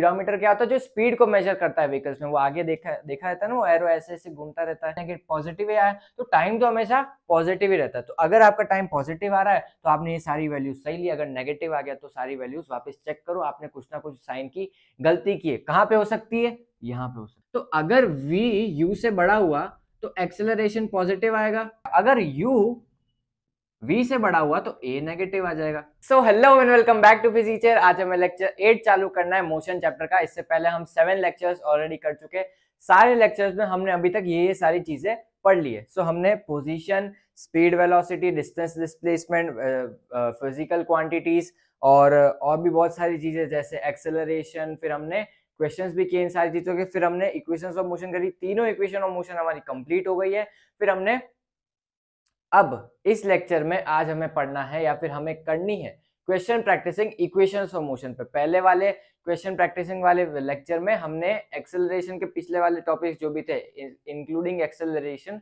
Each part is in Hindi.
स्पीडोमीटर क्या होता है जो स्पीड को मेजर करता है व्हीकल्स में वो आगे देखा देखा रहता है ना वो एरो ऐसे ऐसे घूमता रहता है नेगेटिव पॉजिटिव आया है तो टाइम तो हमेशा पॉजिटिव ही रहता है तो अगर आपका टाइम पॉजिटिव आ रहा है तो आपने ये सारी वैल्यूज सही ली अगर नेगेटिव आ गया तो सारी वैल्यूज वापस चेक करो आपने कुछ ना कुछ साइन की गलती की है कहाँ पे हो सकती है यहाँ पे हो सकती है तो अगर वी यू से बड़ा हुआ तो एक्सेलरेशन पॉजिटिव आएगा अगर यू v से बड़ा हुआ तो a नेगेटिव आ जाएगा so hello and welcome back to फिजीचर आज हमें लेक्चर 8 चालू करना है मोशन चैप्टर का इससे पहले हम सेवन लेक्चर्स ऑलरेडी कर चुके सारे लेक्चर्स में हमने अभी तक ये ये सारी चीजें पढ़ ली है सो so, हमने position speed velocity distance displacement physical quantities और और भी बहुत सारी चीजें जैसे एक्सेलरेशन फिर हमने क्वेश्चंस भी किए इन सारी चीजों के फिर हमने इक्वेशंस ऑफ मोशन करी तीनों इक्वेशन ऑफ मोशन हमारी कंप्लीट हो गई है फिर हमने अब इस लेक्चर में आज हमें पढ़ना है या फिर हमें करनी है question practising equation of motion पे पहले वाले क्वेश्चन प्रैक्टिसिंग वाले लेक्चर में हमने एक्सेलरेशन के पिछले वाले टॉपिक्स जो भी थे इंक्लूडिंग एक्सेलरेशन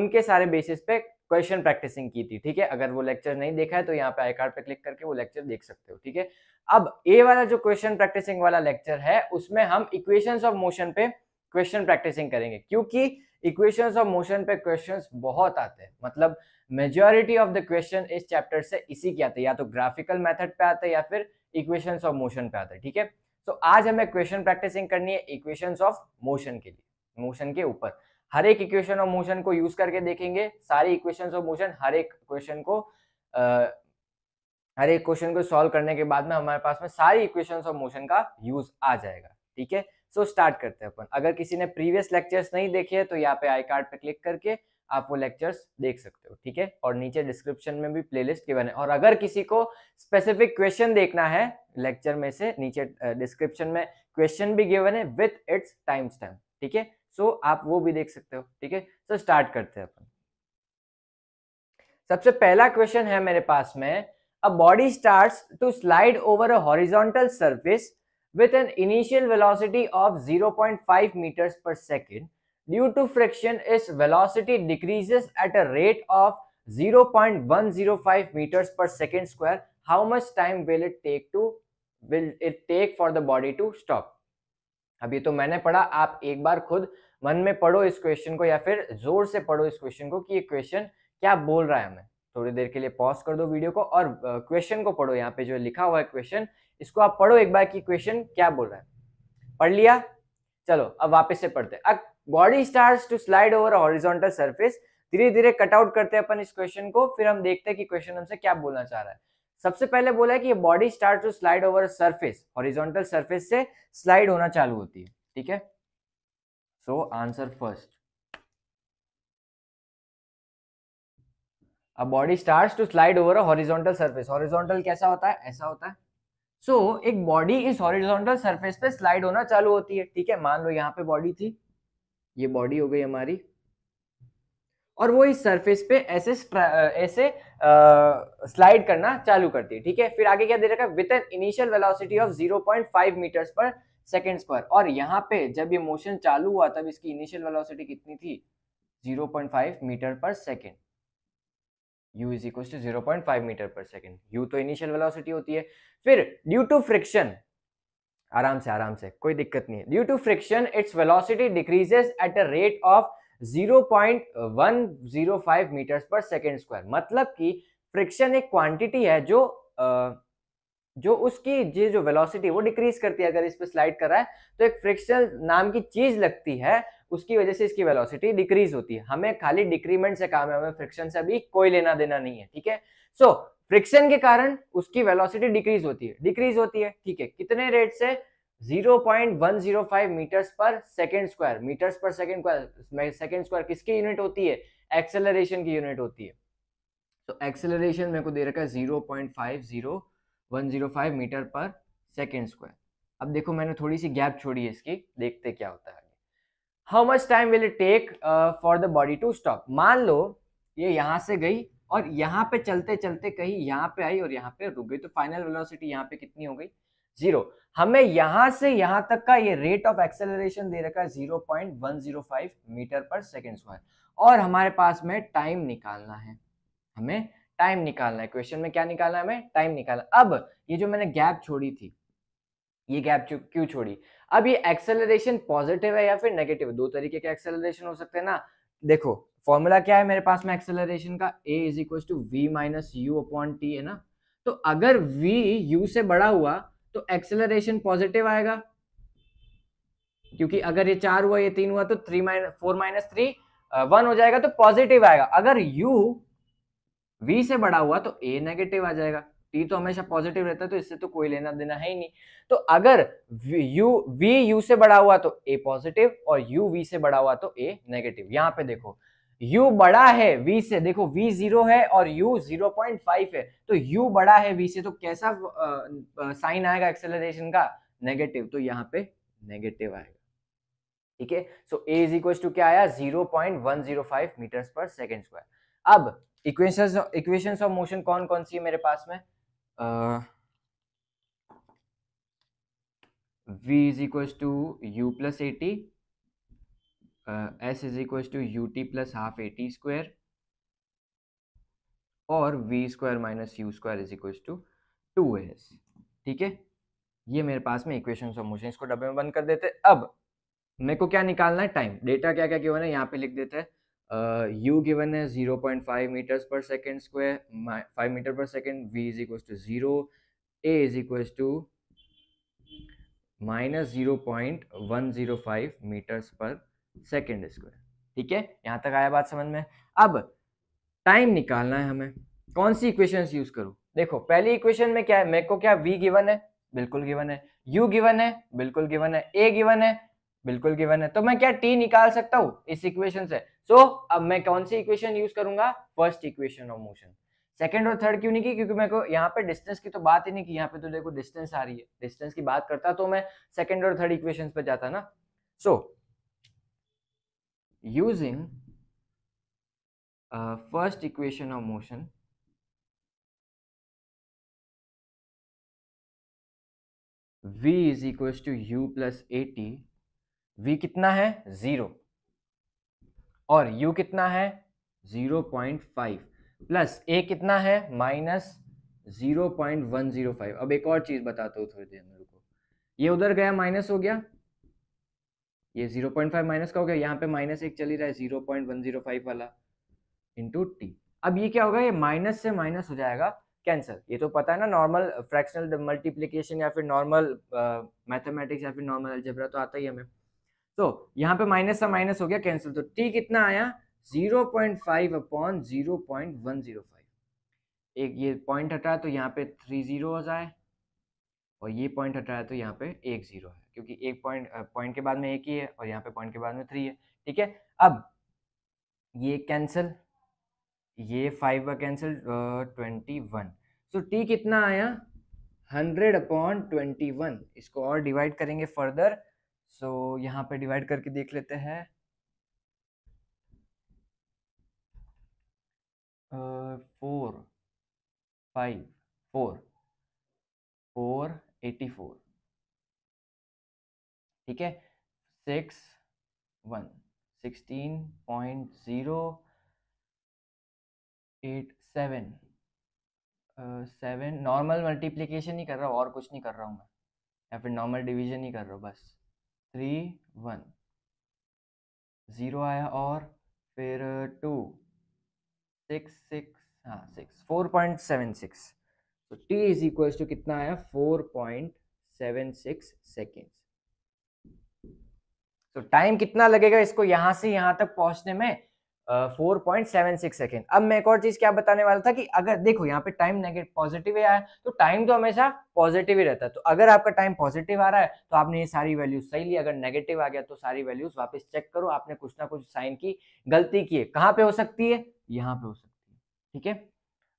उनके सारे बेसिस पे क्वेश्चन प्रैक्टिसिंग की थी ठीक है अगर वो लेक्चर नहीं देखा है तो यहाँ पे आई कार्ड पे क्लिक करके वो लेक्चर देख सकते हो ठीक है अब ए वाला जो क्वेश्चन प्रैक्टिसिंग वाला लेक्चर है उसमें हम इक्वेशन ऑफ मोशन पे क्वेश्चन प्रैक्टिसिंग करेंगे क्योंकि इक्वेशन ऑफ मोशन पे क्वेश्चन बहुत आते हैं मतलब मेजोरिटी ऑफ द क्वेश्चन इस चैप्टर से इसी के आते हैं या तो ग्राफिकल मेथड पे आते हैं या फिर इक्वेशन ऑफ मोशन पे आते हैं ठीक है तो आज हमें क्वेश्चन प्रैक्टिसिंग करनी है इक्वेशन ऑफ मोशन के लिए मोशन के ऊपर हर एक इक्वेशन ऑफ मोशन को यूज करके देखेंगे सारी इक्वेशन ऑफ मोशन हर एक क्वेश्चन को आ, हर एक क्वेश्चन को सॉल्व करने के बाद में हमारे पास में सारी इक्वेशन ऑफ मोशन का यूज आ जाएगा ठीक है सो स्टार्ट करते हैं अपन अगर किसी ने प्रीवियस लेक्चर्स नहीं देखे तो यहाँ पे आई कार्ड पे क्लिक करके आप वो लेक्चर्स देख सकते हो ठीक है और नीचे डिस्क्रिप्शन में भी प्लेलिस्ट गिवन है और अगर किसी को स्पेसिफिक क्वेश्चन देखना है लेक्चर में से नीचे डिस्क्रिप्शन में क्वेश्चन भी गिवन है विथ इट्स टाइम स्टैम ठीक है सो आप वो भी देख सकते हो ठीक है सो स्टार्ट करते हैं अपन सबसे पहला क्वेश्चन है मेरे पास में a body start to slide over a with an initial an of zero point 0.5 metres पर second due to friction, its velocity decreases at a rate of 0.105 meters per second square. How much time will it take to will it take for the body to stop? अभी तो मैंने पढ़ा आप एक बार खुद मन में पढ़ो इस क्वेश्चन को या फिर जोर से पढ़ो इस क्वेश्चन को कि ये क्वेश्चन क्या बोल रहा है हमें थोड़ी देर के लिए पॉज कर दो वीडियो को और क्वेश्चन को पढ़ो यहाँ पे जो लिखा हुआ है क्वेश्चन इसको आप पढ़ो एक बार कि क्वेश्चन क्या बोल रहा है पढ़ लिया चलो अब वापस से पढ़ते अब body start to slide over horizontal surface धीरे धीरे कटआउट करते हैं अपन इस क्वेश्चन को फिर हम देखते हैं कि क्वेश्चन हमसे क्या बोलना चाह रहा है सबसे पहले बोला है कि body start to slide over surface horizontal surface से स्लाइड होना चालू होती है ठीक है so answer first a body start to slide over a horizontal surface horizontal कैसा होता है ऐसा होता है सो so, एक बॉडी इस हॉरिजोंटल सर्फेस पे स्लाइड होना चालू होती है ठीक है मान लो यहाँ पे बॉडी थी ये बॉडी हो गई हमारी और वो इस सरफेस पे ऐसे ऐसे स्लाइड करना चालू करती है ठीक है फिर आगे क्या दे रखा है an initial velocity of 0.5 metres पर सेकेंड्स पर और यहाँ पे जब ये मोशन चालू हुआ तब इसकी इनिशियल वेलोसिटी कितनी थी 0.5 मीटर पर second u is equal to zero metre पर सेकेंड u तो इनिशियल वेलोसिटी होती है फिर ड्यू टू फ्रिक्शन आराम से आराम से कोई दिक्कत नहीं है due to friction its velocity decreases at a rate of 0.105 metres पर सेकेंड स्क्वायर मतलब कि फ्रिक्शन एक क्वांटिटी है जो जो उसकी जी जो वेलोसिटी वो डिक्रीज करती है अगर इस पर स्लाइड कर रहा है तो एक फ्रिक्शन नाम की चीज लगती है उसकी वजह से इसकी वेलोसिटी डिक्रीज होती है हमें खाली डिक्रीमेंट से काम है हमें फ्रिक्शन से अभी कोई लेना देना नहीं है ठीक है सो फ्रिक्शन के कारण उसकी वेलोसिटी डिक्रीज होती है डिक्रीज होती है ठीक है कितने रेट से 0.105 मीटर्स पर सेकेंड स्क्वायर मीटर्स पर सेकेंड स्क्वायर सेकेंड स्क्वायर किसकी यूनिट होती है एक्सेलरेशन की यूनिट होती है तो एक्सेलरेशन मेरे को दे रखा है जीरो पॉइंट मीटर पर सेकेंड स्क्वायर अब देखो मैंने थोड़ी सी गैप छोड़ी है इसकी देखते क्या होता है how much time will it take for the body to stop मान लो ये यहां से गई और यहाँ पे चलते चलते कहीं यहाँ पे आई और यहाँ पे रुक गई तो फाइनल वेलोसिटी यहाँ पे कितनी हो गई जीरो हमें यहाँ से यहाँ तक का ये रेट ऑफ एक्सेलरेशन दे रखा है zero point one zero five metre पर सेकेंड स्क्वायर और हमारे पास में टाइम निकालना है हमें टाइम निकालना है क्वेश्चन में क्या निकालना है हमें टाइम निकालना अब ये जो मैंने गैप छोड़ी थी ये गैप क्यों छोड़ी अब ये एक्सेलरेशन पॉजिटिव है या फिर नेगेटिव दो तरीके के एक्सेलरेशन हो सकते हैं ना देखो फॉर्मूला क्या है मेरे पास में एक्सेलरेशन का a is equal to v minus u upon t है ना तो अगर v u से बड़ा हुआ तो एक्सेलरेशन पॉजिटिव आएगा क्योंकि अगर ये चार हुआ ये तीन हुआ तो three minus four minus three one हो जाएगा तो पॉजिटिव आएगा अगर u v से बड़ा हुआ तो a नेगेटिव आ जाएगा t तो हमेशा पॉजिटिव रहता है तो इससे तो कोई लेना देना है ही नहीं तो अगर u v u से बड़ा हुआ तो a पॉजिटिव और u v से बड़ा हुआ तो a नेगेटिव यहां पे देखो u बड़ा है v से देखो v जीरो है और u 0.5 है तो u बड़ा है v से तो कैसा साइन आएगा एक्सेलरेशन का नेगेटिव तो यहाँ पे नेगेटिव आएगा ठीक है so a is equal to क्या आया 0.105 मीटर पर सेकेंड स्क्वायर अब इक्वेशंस इक्वेशंस ऑफ मोशन कौन कौन सी है मेरे पास में v is equal to u plus a t s is equal to u t plus half a t square और v square minus u square is equal to two s ठीक है ये मेरे पास में इक्वेशन सब मुझे इसको डब्बे में बंद कर देते अब मेरे को क्या निकालना है टाइम डेटा क्या क्या गिवन है यहाँ पे लिख देते हैं यू गिवन है जीरो पॉइंट फाइव मीटर पर सेकेंड स्क्वायर फाइव मीटर पर second v is equal to zero a is equal to minus zero point one zero five metres पर सेकेंड स्क्वायर ठीक है यहां तक आया बात समझ में अब टाइम निकालना है हमें कौन सी इक्वेशन यूज करूं देखो पहली इक्वेशन में क्या है मेरे को क्या वी गिवन है बिल्कुल गिवन है यू गिवन है बिल्कुल गिवन है ए गिवन है बिल्कुल गिवन है तो मैं क्या टी निकाल सकता हूँ इस इक्वेशन से सो so, अब मैं कौन सी इक्वेशन यूज करूंगा first equation of motion second और थर्ड क्यों नहीं की क्योंकि मेरे को यहाँ पे डिस्टेंस की तो बात ही नहीं की यहाँ पे तो देखो डिस्टेंस आ रही है डिस्टेंस की बात करता तो मैं सेकंड और थर्ड इक्वेशन पर जाता ना so so, using uh, first equation of motion v is equals to u plus a t v कितना है ज़ीरो और u कितना है zero point five plus a कितना है minus zero point one zero five अब एक और चीज़ बताता हूँ थोड़ी देर में रुको ये उधर गया माइनस हो गया ये जीरो पॉइंट फाइव माइनस का हो गया यहाँ पे माइनस एक चल ही रहा है zero point one zero five वाला इंटू टी अब ये क्या होगा ये माइनस से माइनस हो जाएगा कैंसिल ये तो पता है ना नॉर्मल फ्रैक्शनल मल्टीप्लीकेशन या फिर नॉर्मल मैथमेटिक्स या फिर नॉर्मल अलजेब्रा तो आता ही हमें तो यहाँ पे माइनस से माइनस हो गया कैंसिल तो टी कितना आया zero point five upon zero point one zero five एक ये पॉइंट हटाया तो यहाँ पे थ्री जीरो आ जाए और ये पॉइंट हटाया तो यहाँ पे एक जीरो है क्योंकि एक पॉइंट पॉइंट के बाद में एक ही है और यहाँ पे पॉइंट के बाद में थ्री है ठीक है अब ये कैंसिल ये फाइव का cancel twenty one so t कितना आया हंड्रेड अपॉन ट्वेंटी वन इसको और डिवाइड करेंगे फर्दर सो so, यहाँ पे डिवाइड करके देख लेते हैं four five four four eighty four ठीक है six one sixteen point zero eight seven seven normal multiplication ही कर रहा हूँ और कुछ नहीं कर रहा हूँ मैं या फिर नॉर्मल डिवीजन ही कर रहा हूँ बस थ्री वन ज़ीरो आया और फिर टू सिक्स सिक्स हाँ six four point seven six तो टी इज इक्वल्स टू कितना आया four point seven six seconds so time कितना लगेगा इसको यहां से यहाँ तक पहुंचने में four point seven six second अब मैं एक और चीज़ क्या बताने वाला था कि अगर देखो यहाँ पे टाइम नेगेटिव पॉजिटिव आया है तो टाइम तो हमेशा पॉजिटिव ही रहता है तो अगर आपका टाइम पॉजिटिव आ रहा है तो आपने ये सारी वैल्यूज सही ली अगर नेगेटिव आ गया तो सारी वैल्यूज वापस चेक करो आपने कुछ ना कुछ साइन की गलती की है कहाँ पे हो सकती है यहाँ पे हो सकती है ठीक है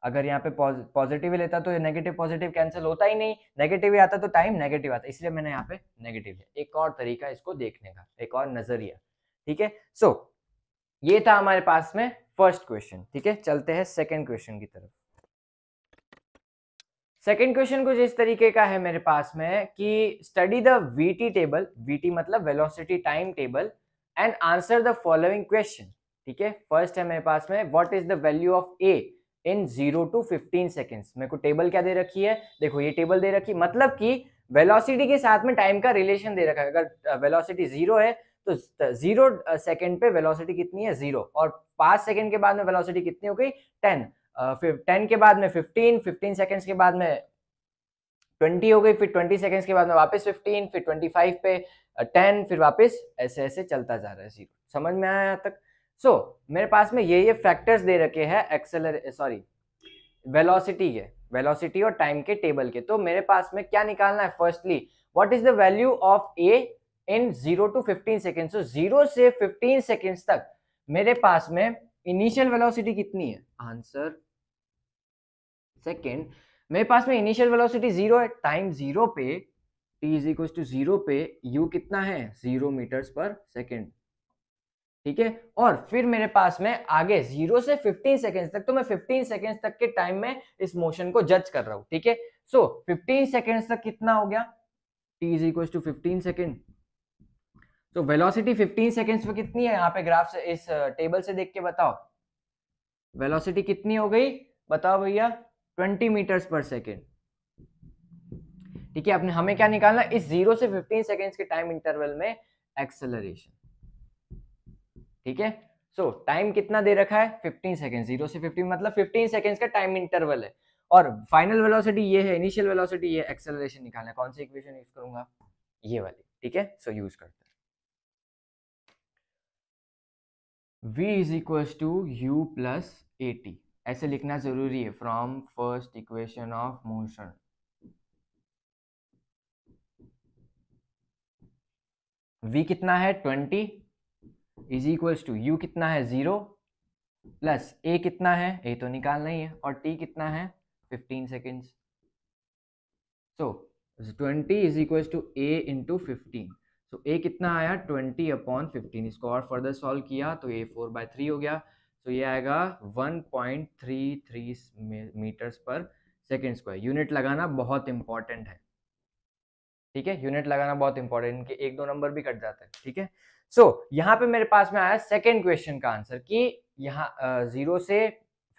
अगर यहाँ पे पॉजिटिव ही लेता तो नेगेटिव पॉजिटिव कैंसिल होता ही नहीं नेगेटिव ही आता तो टाइम नेगेटिव आता इसलिए मैंने यहाँ पे नेगेटिव लिया एक और तरीका इसको देखने का एक और नजरिया ठीक है सो ये था हमारे पास में फर्स्ट क्वेश्चन ठीक है चलते हैं सेकेंड क्वेश्चन की तरफ सेकेंड क्वेश्चन कुछ इस तरीके का है मेरे पास में कि study the VT table VT मतलब velocity time table and answer the following question ठीक है फर्स्ट है मेरे पास में what is the value of a in zero to fifteen seconds मेरे को टेबल क्या दे रखी है देखो ये टेबल दे रखी है मतलब कि वेलोसिटी के साथ में टाइम का रिलेशन दे रखा है अगर वेलोसिटी जीरो है तो जीरो सेकेंड पे वेलोसिटी कितनी है जीरो और पांच सेकेंड के बाद में वेलोसिटी कितनी हो गई टेन टेन के बाद में फिफ्टीन फिफ्टीन सेकेंड्स के बाद में ट्वेंटी हो गई फिर ट्वेंटी सेकेंड्स के बाद में वापस फिफ्टीन फिर ट्वेंटी फाइव पे टेन फिर वापस ऐसे ऐसे चलता जा रहा है जीरो समझ में आया तक सो so, मेरे पास में ये ये फैक्टर्स दे रखे हैं एक्सेलर सॉरी वेलोसिटी के वेलोसिटी और टाइम के टेबल के तो मेरे पास में क्या निकालना है firstly what is the value of a in zero to fifteen second so zero से फिफ्टीन सेकेंड्स तक मेरे पास में इनिशियल वेलोसिटी कितनी है आंसर सेकेंड मेरे पास में इनिशियल वेलोसिटी जीरो है टाइम जीरो पे t is equal to zero पे यू कितना है जीरो मीटर्स पर सेकेंड ठीक है और फिर मेरे पास में आगे जीरो से फिफ्टीन सेकेंड्स तक तो मैं फिफ्टीन सेकेंड्स तक के टाइम में इस मोशन को जज कर रहा हूं ठीक है सो फिफ्टीन सेकेंड्स तक कितना हो गया t is equal to fifteen second तो वेलोसिटी फिफ्टीन सेकेंड्स पे कितनी है यहाँ पे ग्राफ से इस टेबल uh, से देख के बताओ वेलोसिटी कितनी हो गई बताओ भैया ट्वेंटी मीटर्स पर सेकेंड ठीक है आपने हमें क्या निकालना इस जीरो से फिफ्टीन सेकेंड्स के टाइम इंटरवल में एक्सेलरेशन ठीक है सो टाइम कितना दे रखा है 15 सेकेंड जीरो से 15 मतलब 15 सेकेंड्स का टाइम इंटरवल है और फाइनल वेलोसिटी ये है इनिशियल वेलोसिटी ये एक्सेलरेशन निकालना कौन सी इक्वेशन यूज करूंगा ये वाली ठीक है सो यूज करते हैं v is equal to u plus a t ऐसे लिखना जरूरी है from first equation of motion v कितना है twenty is equals to u कितना है जीरो प्लस ए कितना है ए तो निकालना ही है और टी कितना है fifteen seconds so twenty is equals to a into fifteen so a कितना आया ट्वेंटी अपॉन फिफ्टीन इसको और फर्दर सॉल्व किया तो ए फोर बाय थ्री हो गया सो so, ये आएगा one point three three metres पर सेकेंड स्क्वायर यूनिट लगाना बहुत इंपॉर्टेंट है ठीक है यूनिट लगाना बहुत इंपॉर्टेंट इनके एक दो नंबर भी कट जाता है ठीक है सो so, यहाँ पे मेरे पास में आया सेकेंड क्वेश्चन का आंसर कि यहाँ जीरो से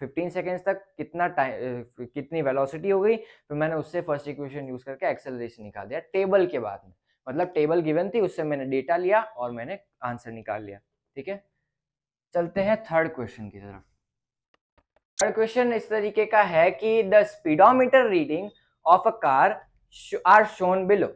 15 सेकेंड्स तक कितना टाइम कितनी वेलोसिटी हो गई तो मैंने उससे फर्स्ट इक्वेशन यूज करके एक्सेलरेशन निकाल दिया टेबल के बाद में मतलब टेबल गिवन थी उससे मैंने डेटा लिया और मैंने आंसर निकाल लिया ठीक है चलते हैं थर्ड क्वेश्चन की तरफ थर्ड क्वेश्चन इस तरीके का है कि the speedometer reading of a car are shown below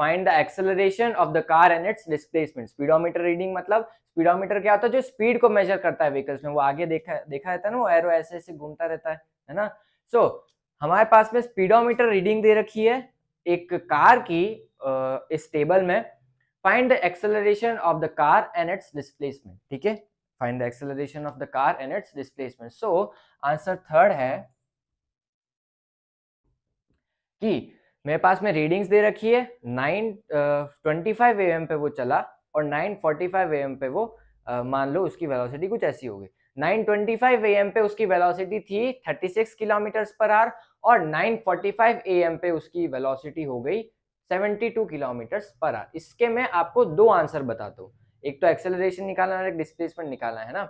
find the acceleration of the car and its displacement speedometer reading मतलब स्पीडोमीटर क्या होता है जो स्पीड को मेजर करता है व्हीकल्स में वो आगे देखा देखा रहता है ना वो एरो ऐसे ऐसे घूमता रहता है है ना सो so, हमारे पास में स्पीडोमीटर रीडिंग दे रखी है एक कार की uh, इस टेबल में find the acceleration of the car and its displacement ठीक है find the acceleration of the car and its displacement so answer third है कि मेरे पास में रीडिंग्स दे रखी है नाइन ट्वेंटी फाइव एम पे वो चला और नाइन फोर्टी फाइव एम पे वो मान लो उसकी वेलोसिटी कुछ ऐसी होगी ए एम पे उसकी वेलोसिटी थी thirty six kilometre per hour और नाइन फोर्टी ए एम पे उसकी वेलोसिटी हो गई टू किलोमीटर पर आर इसके मैं आपको दो आंसर बताता हूँ एक तो एक्सेलरेशन निकालना है और एक डिस्प्लेसमेंट निकालना है ना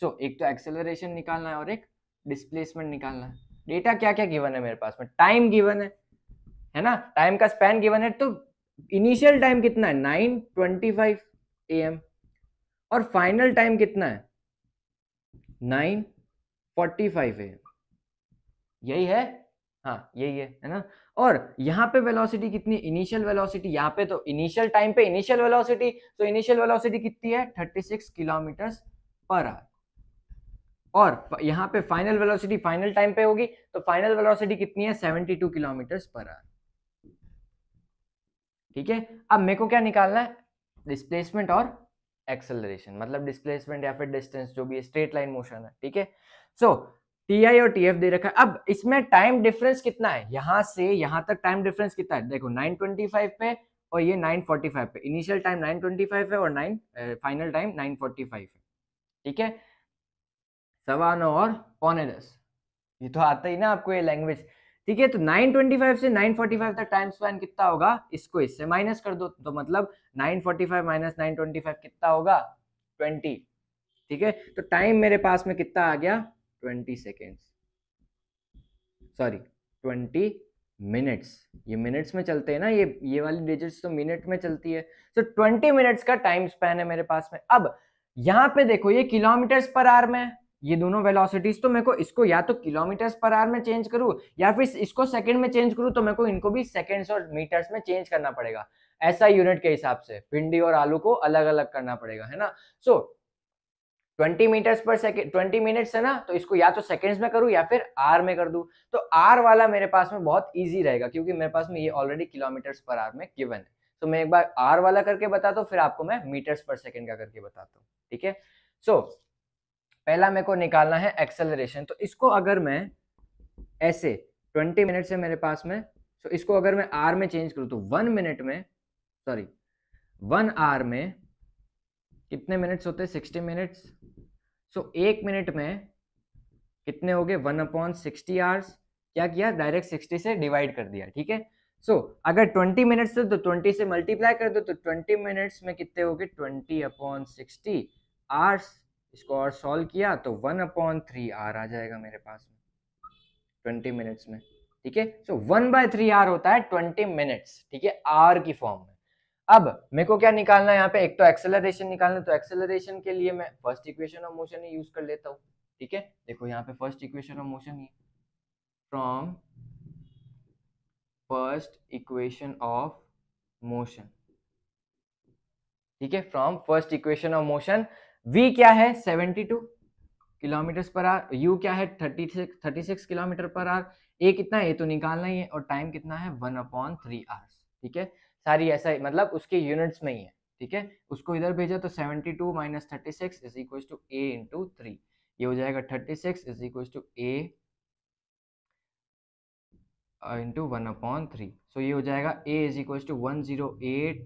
सो so, एक तो एक्सेलरेशन निकालना है और एक डिस्प्लेसमेंट निकालना है डेटा क्या क्या गिवन है मेरे पास में टाइम गिवन है है ना टाइम का स्पैन गिवन है तो इनिशियल टाइम कितना है nine twenty five A M और फाइनल टाइम कितना है nine forty five A M यही है हाँ यही है है ना और यहाँ पे वेलोसिटी कितनी इनिशियल वेलोसिटी यहाँ पे तो इनिशियल टाइम पे इनिशियल वेलोसिटी तो इनिशियल वेलोसिटी कितनी है thirty six kilometre per hour और यहाँ पे फाइनल वेलोसिटी फाइनल टाइम पे होगी तो फाइनल वेलोसिटी कितनी है seventy two kilometre per hour ठीक है अब मेरे को क्या निकालना है डिस्प्लेसमेंट और एक्सेलरेशन मतलब डिस्प्लेसमेंट या फिर डिस्टेंस जो भी है स्ट्रेट लाइन मोशन है ठीक है सो टी आई और टी एफ दे रखा है अब इसमें टाइम डिफरेंस कितना है यहां से यहां तक टाइम डिफरेंस कितना है देखो 925 पे और ये 945 पे इनिशियल टाइम 925 है और 9 फाइनल टाइम 945 है ठीक है सवा नौ और पौने दस ये तो आता ही ना आपको ये लैंग्वेज ठीक है तो 925 से 945 तक टाइम स्पैन कितना होगा इसको इससे माइनस कर दो तो मतलब 945 फोर्टी माइनस नाइन कितना होगा 20 ठीक है तो टाइम मेरे पास में कितना आ गया 20 सेकेंड्स सॉरी 20 मिनट्स ये मिनट्स में चलते हैं ना ये ये वाली डिजिट्स तो मिनट में चलती है तो so, 20 मिनट्स का टाइम स्पैन है मेरे पास में अब यहां पे देखो ये किलोमीटर्स पर आर में है ये दोनों वेलोसिटीज तो मेरे को इसको या तो किलोमीटर्स पर आर में चेंज करूँ या फिर इसको सेकंड में चेंज करूँ तो मेरे को इनको भी सेकंड्स और मीटर्स में चेंज करना पड़ेगा ऐसा यूनिट के हिसाब से भिंडी और आलू को अलग अलग करना पड़ेगा है ना सो ट्वेंटी मीटर्स पर सेकेंड ट्वेंटी मिनट्स है ना तो इसको या तो सेकेंड्स में करूँ या फिर आर में कर दूँ तो आर वाला मेरे पास में बहुत ईजी रहेगा क्योंकि मेरे पास में ये ऑलरेडी किलोमीटर्स पर आर में गिवन है तो मैं एक बार आर वाला करके बताता हूँ फिर आपको मैं मीटर्स पर सेकेंड का करके बताता हूँ ठीक है सो पहला मेरे को निकालना है एक्सेलरेशन तो इसको अगर मैं ऐसे ट्वेंटी मिनट से मेरे पास में सो इसको अगर मैं आर में चेंज करूँ तो वन मिनट में सॉरी वन आर में कितने मिनट्स होते हैं सिक्सटी मिनट्स सो एक मिनट में कितने हो गए वन अपॉन सिक्सटी आवर्स क्या किया डायरेक्ट सिक्सटी से डिवाइड कर दिया ठीक है सो अगर ट्वेंटी मिनट्स तो ट्वेंटी से मल्टीप्लाई कर दो तो ट्वेंटी मिनट्स में कितने हो गए ट्वेंटी अपॉन सिक्सटी आवर्स इसको और सॉल्व किया तो वन अपॉन थ्री आर आ जाएगा मेरे पास में ट्वेंटी मिनट्स में ठीक है so one by three hour होता है ट्वेंटी मिनट्स ठीक है आर की फॉर्म में अब मेरे को क्या निकालना है यहाँ पे एक तो एक्सेलरेशन निकालना तो एक्सेलरेशन के लिए मैं फर्स्ट इक्वेशन ऑफ मोशन ही यूज कर लेता हूँ ठीक है देखो यहाँ पे फर्स्ट इक्वेशन ऑफ मोशन ही from first equation of motion ठीक है from first equation of motion v क्या है 72 किलोमीटर पर आर यू क्या है 36 36 किलोमीटर पर आर ए कितना है ए तो निकालना ही है और टाइम कितना है वन अपॉन थ्री आवर्स ठीक है सारी ऐसा ही मतलब उसके यूनिट्स में ही है ठीक है उसको इधर भेजा तो 72 two minus thirty six is equal to a into three ये हो जाएगा 36 six is equal to a into one upon three so ये हो जाएगा a is equal to one zero eight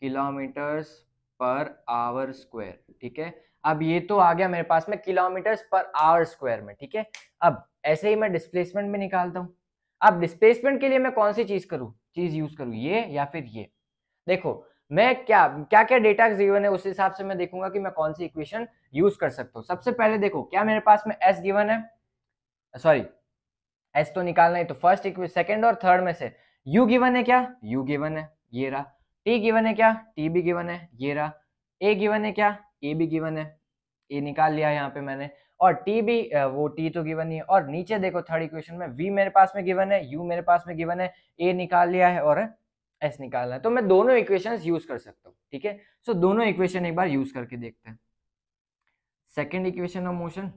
kilometres per hour square ठीक है अब ये तो आ गया मेरे पास में किलोमीटर पर आवर स्क्वायर में ठीक है अब ऐसे ही मैं डिस्प्लेसमेंट में निकालता हूँ अब डिस्प्लेसमेंट के लिए मैं कौन सी चीज करूँ चीज यूज करूँ ये या फिर ये देखो मैं क्या क्या क्या डेटा गिवन है उस हिसाब से मैं देखूंगा कि मैं कौन सी इक्वेशन यूज कर सकता हूँ सबसे पहले देखो क्या मेरे पास में एस गिवन है सॉरी एस तो निकालना है तो फर्स्ट सेकेंड और थर्ड में से यू गिवन है क्या यू गिवन है ये रहा टी गिवन है क्या टी भी गिवन है ये रहा ए गिवन है क्या ए भी गिवन है ए निकाल लिया यहाँ पे मैंने और टी भी वो टी तो गिवन ही है और नीचे देखो थर्ड इक्वेशन में वी मेरे पास में गिवन है यू मेरे पास में गिवन है ए निकाल लिया है और एस निकालना है तो मैं दोनों इक्वेशन यूज कर सकता हूँ ठीक है सो दोनों इक्वेशन एक बार यूज करके देखते हैं सेकेंड इक्वेशन ऑफ मोशन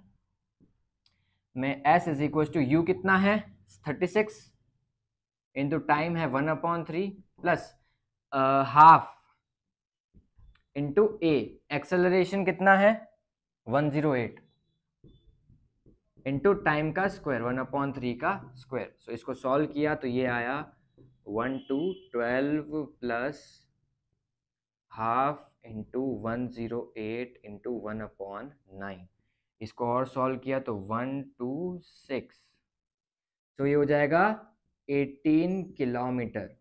में s is equal to u कितना है थर्टी सिक्स इंटू टाइम है one upon three plus half into a acceleration कितना है 108 जीरो एट इंटू टाइम का स्क्वायर वन अपॉन थ्री का स्क्वायर सो इसको सॉल्व किया तो ये आया one two twelve plus half into one zero eight into one upon nine इसको और सॉल्व किया तो वन टू सिक्स तो ये हो जाएगा एटीन किलोमीटर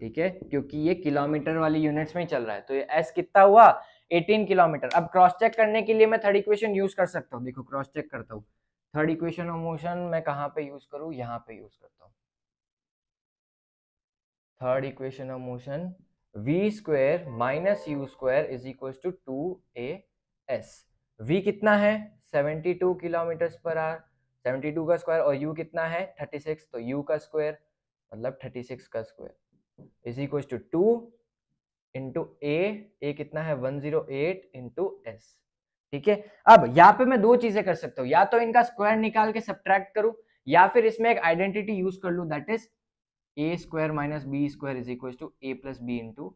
ठीक है क्योंकि ये किलोमीटर वाली यूनिट्स में चल रहा है तो एस कितना हुआ 18 किलोमीटर अब क्रॉस चेक करने के लिए मैं थर्ड इक्वेशन यूज कर सकता हूँ देखो क्रॉस चेक करता हूँ थर्ड इक्वेशन ऑफ मोशन मैं कहाँ पे यूज करूँ यहाँ पे यूज करता हूँ third equation of motion v square minus u square is equal to two a s v कितना है 72 किलोमीटर पर आर 72 का स्क्वायर और यू कितना है 36 तो यू का स्क्वायर मतलब 36 का square is equal to two into a a कितना है one zero eight into s ठीक है अब यहाँ पे मैं दो चीजें कर सकता हूँ या तो इनका स्क्वायर निकाल के सब्ट्रैक्ट करूँ या फिर इसमें एक आइडेंटिटी यूज कर लू that is a square minus b square is equal to a plus b into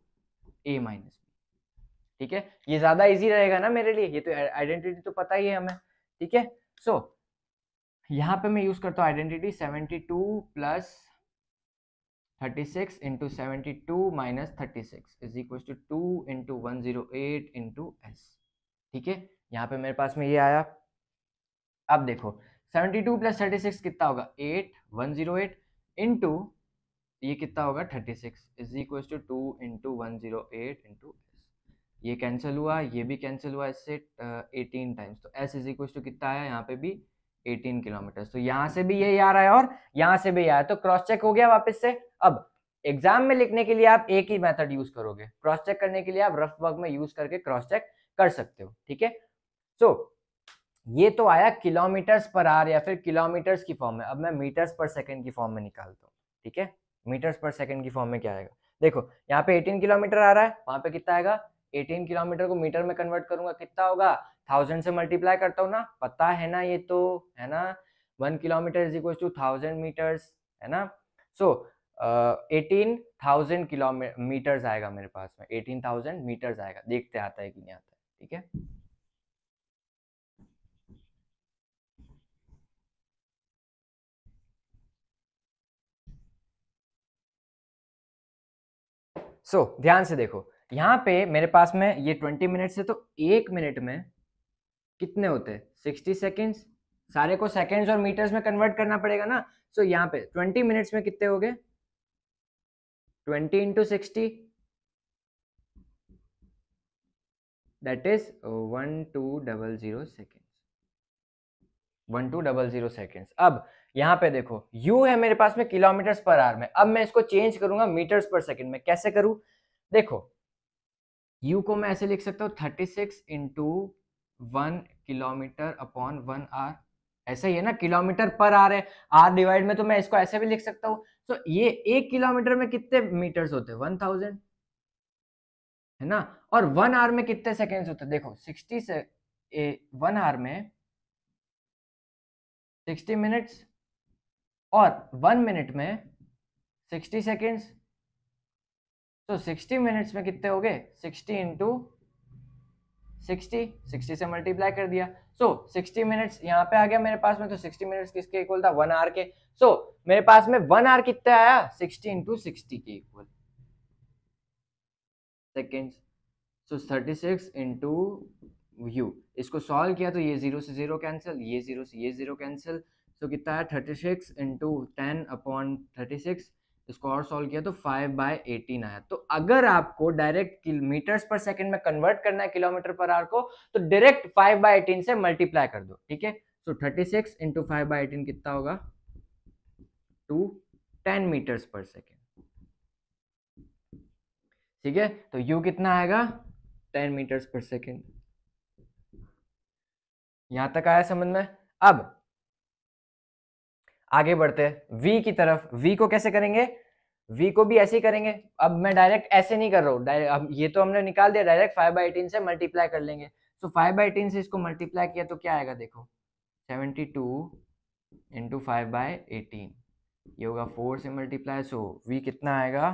a minus b ठीक है ये ज्यादा इजी रहेगा ना मेरे लिए ये तो आइडेंटिटी तो पता ही है हमें ठीक है सो so, यहाँ पे मैं यूज करता हूँ identity seventy two plus thirty six into seventy two minus thirty six is equal to two into one zero eight into s ठीक है यहाँ पे मेरे पास में ये आया अब देखो seventy two plus thirty six कितना होगा eight one zero eight into ये कितना होगा thirty six is equal to two into one zero eight into s ये कैंसिल हुआ ये भी कैंसिल हुआ इससे एटीन uh, टाइम्स तो एस इज इक्व टू कितना आया यहाँ पे भी 18 किलोमीटर तो यहां से भी यही आ रहा है और यहां से भी आया तो क्रॉस चेक हो गया वापस से अब एग्जाम में लिखने के लिए आप एक ही मेथड यूज करोगे क्रॉस चेक करने के लिए आप रफ वर्क में यूज करके क्रॉस चेक कर सकते हो ठीक है सो ये तो आया किलोमीटर्स पर आर या फिर किलोमीटर्स की फॉर्म में अब मैं मीटर्स पर सेकंड की फॉर्म में निकालता हूँ ठीक है मीटर्स पर सेकंड की फॉर्म में क्या आएगा देखो यहाँ पे 18 किलोमीटर आ रहा है वहां पे कितना आएगा 18 किलोमीटर को मीटर में कन्वर्ट करूंगा कितना होगा थाउजेंड से मल्टीप्लाई करता हूँ ना पता है ना ये तो है ना one kilometre is equal to thousand metres है ना सो एटीन थाउजेंड किलोमीटर्स आएगा मेरे पास में एटीन थाउजेंड मीटर्स आएगा देखते आता है कि नहीं आता ठीक है सो so, ध्यान से देखो यहाँ पे मेरे पास में ये ट्वेंटी मिनट से तो एक मिनट में कितने होते हैं सिक्सटी सेकेंड्स सारे को सेकेंड्स और मीटर्स में कन्वर्ट करना पड़ेगा ना सो so, यहाँ पे ट्वेंटी मिनट्स में कितने हो गए twenty into sixty that is one two double zero second one two double zero second अब यहाँ पे देखो u है मेरे पास में किलोमीटर पर आवर में अब मैं इसको चेंज करूंगा मीटर्स पर सेकेंड में कैसे करूं देखो u को मैं ऐसे लिख सकता हूँ thirty six into one kilometre upon one hour ऐसे ही है ना किलोमीटर पर आर है आर डिवाइड में तो मैं इसको ऐसे भी लिख सकता हूँ तो ये एक किलोमीटर में कितने मीटर्स होते हैं वन थाउजेंड है ना और वन आर में कितने सेकेंड्स होते हैं देखो सिक्सटी से ए, वन आर में सिक्सटी मिनट्स और वन मिनट में सिक्सटी सेकेंड्स तो सिक्सटी मिनट्स में कितने हो गए सिक्सटी इंटू सिक्सटी सिक्सटी से मल्टीप्लाई कर दिया सो सिक्सटी मिनट्स यहाँ पे आ गया मेरे पास में तो सिक्सटी मिनट्स किसके इक्वल था वन आर के सो so, मेरे पास में वन आर कितना आया 60 इंटू सिक्सटी के equal second so thirty 36 into u इसको सॉल्व किया तो ये जीरो से जीरो कैंसिल ये जीरो से ये जीरो कैंसिल सो कितना है thirty six into ten upon thirty six इसको और सॉल्व किया तो फाइव बाय एटीन आया तो अगर आपको डायरेक्ट मीटर्स पर सेकंड में कन्वर्ट करना है किलोमीटर पर आवर को तो डायरेक्ट फाइव बाय एटीन से मल्टीप्लाई कर दो ठीक है so thirty six into five by eighteen कितना होगा टू टेन मीटर्स पर सेकेंड ठीक है तो यू कितना आएगा टेन मीटर्स पर सेकेंड यहां तक आया समझ में अब आगे बढ़ते हैं वी की तरफ वी को कैसे करेंगे वी को भी ऐसे ही करेंगे अब मैं डायरेक्ट ऐसे नहीं कर रहा हूँ अब ये तो हमने निकाल दिया डायरेक्ट फाइव बाई एटीन से मल्टीप्लाई कर लेंगे सो फाइव बाई एटीन से इसको मल्टीप्लाई किया तो क्या आएगा देखो seventy two into five by eighteen ये होगा फोर से मल्टीप्लाई सो वी कितना आएगा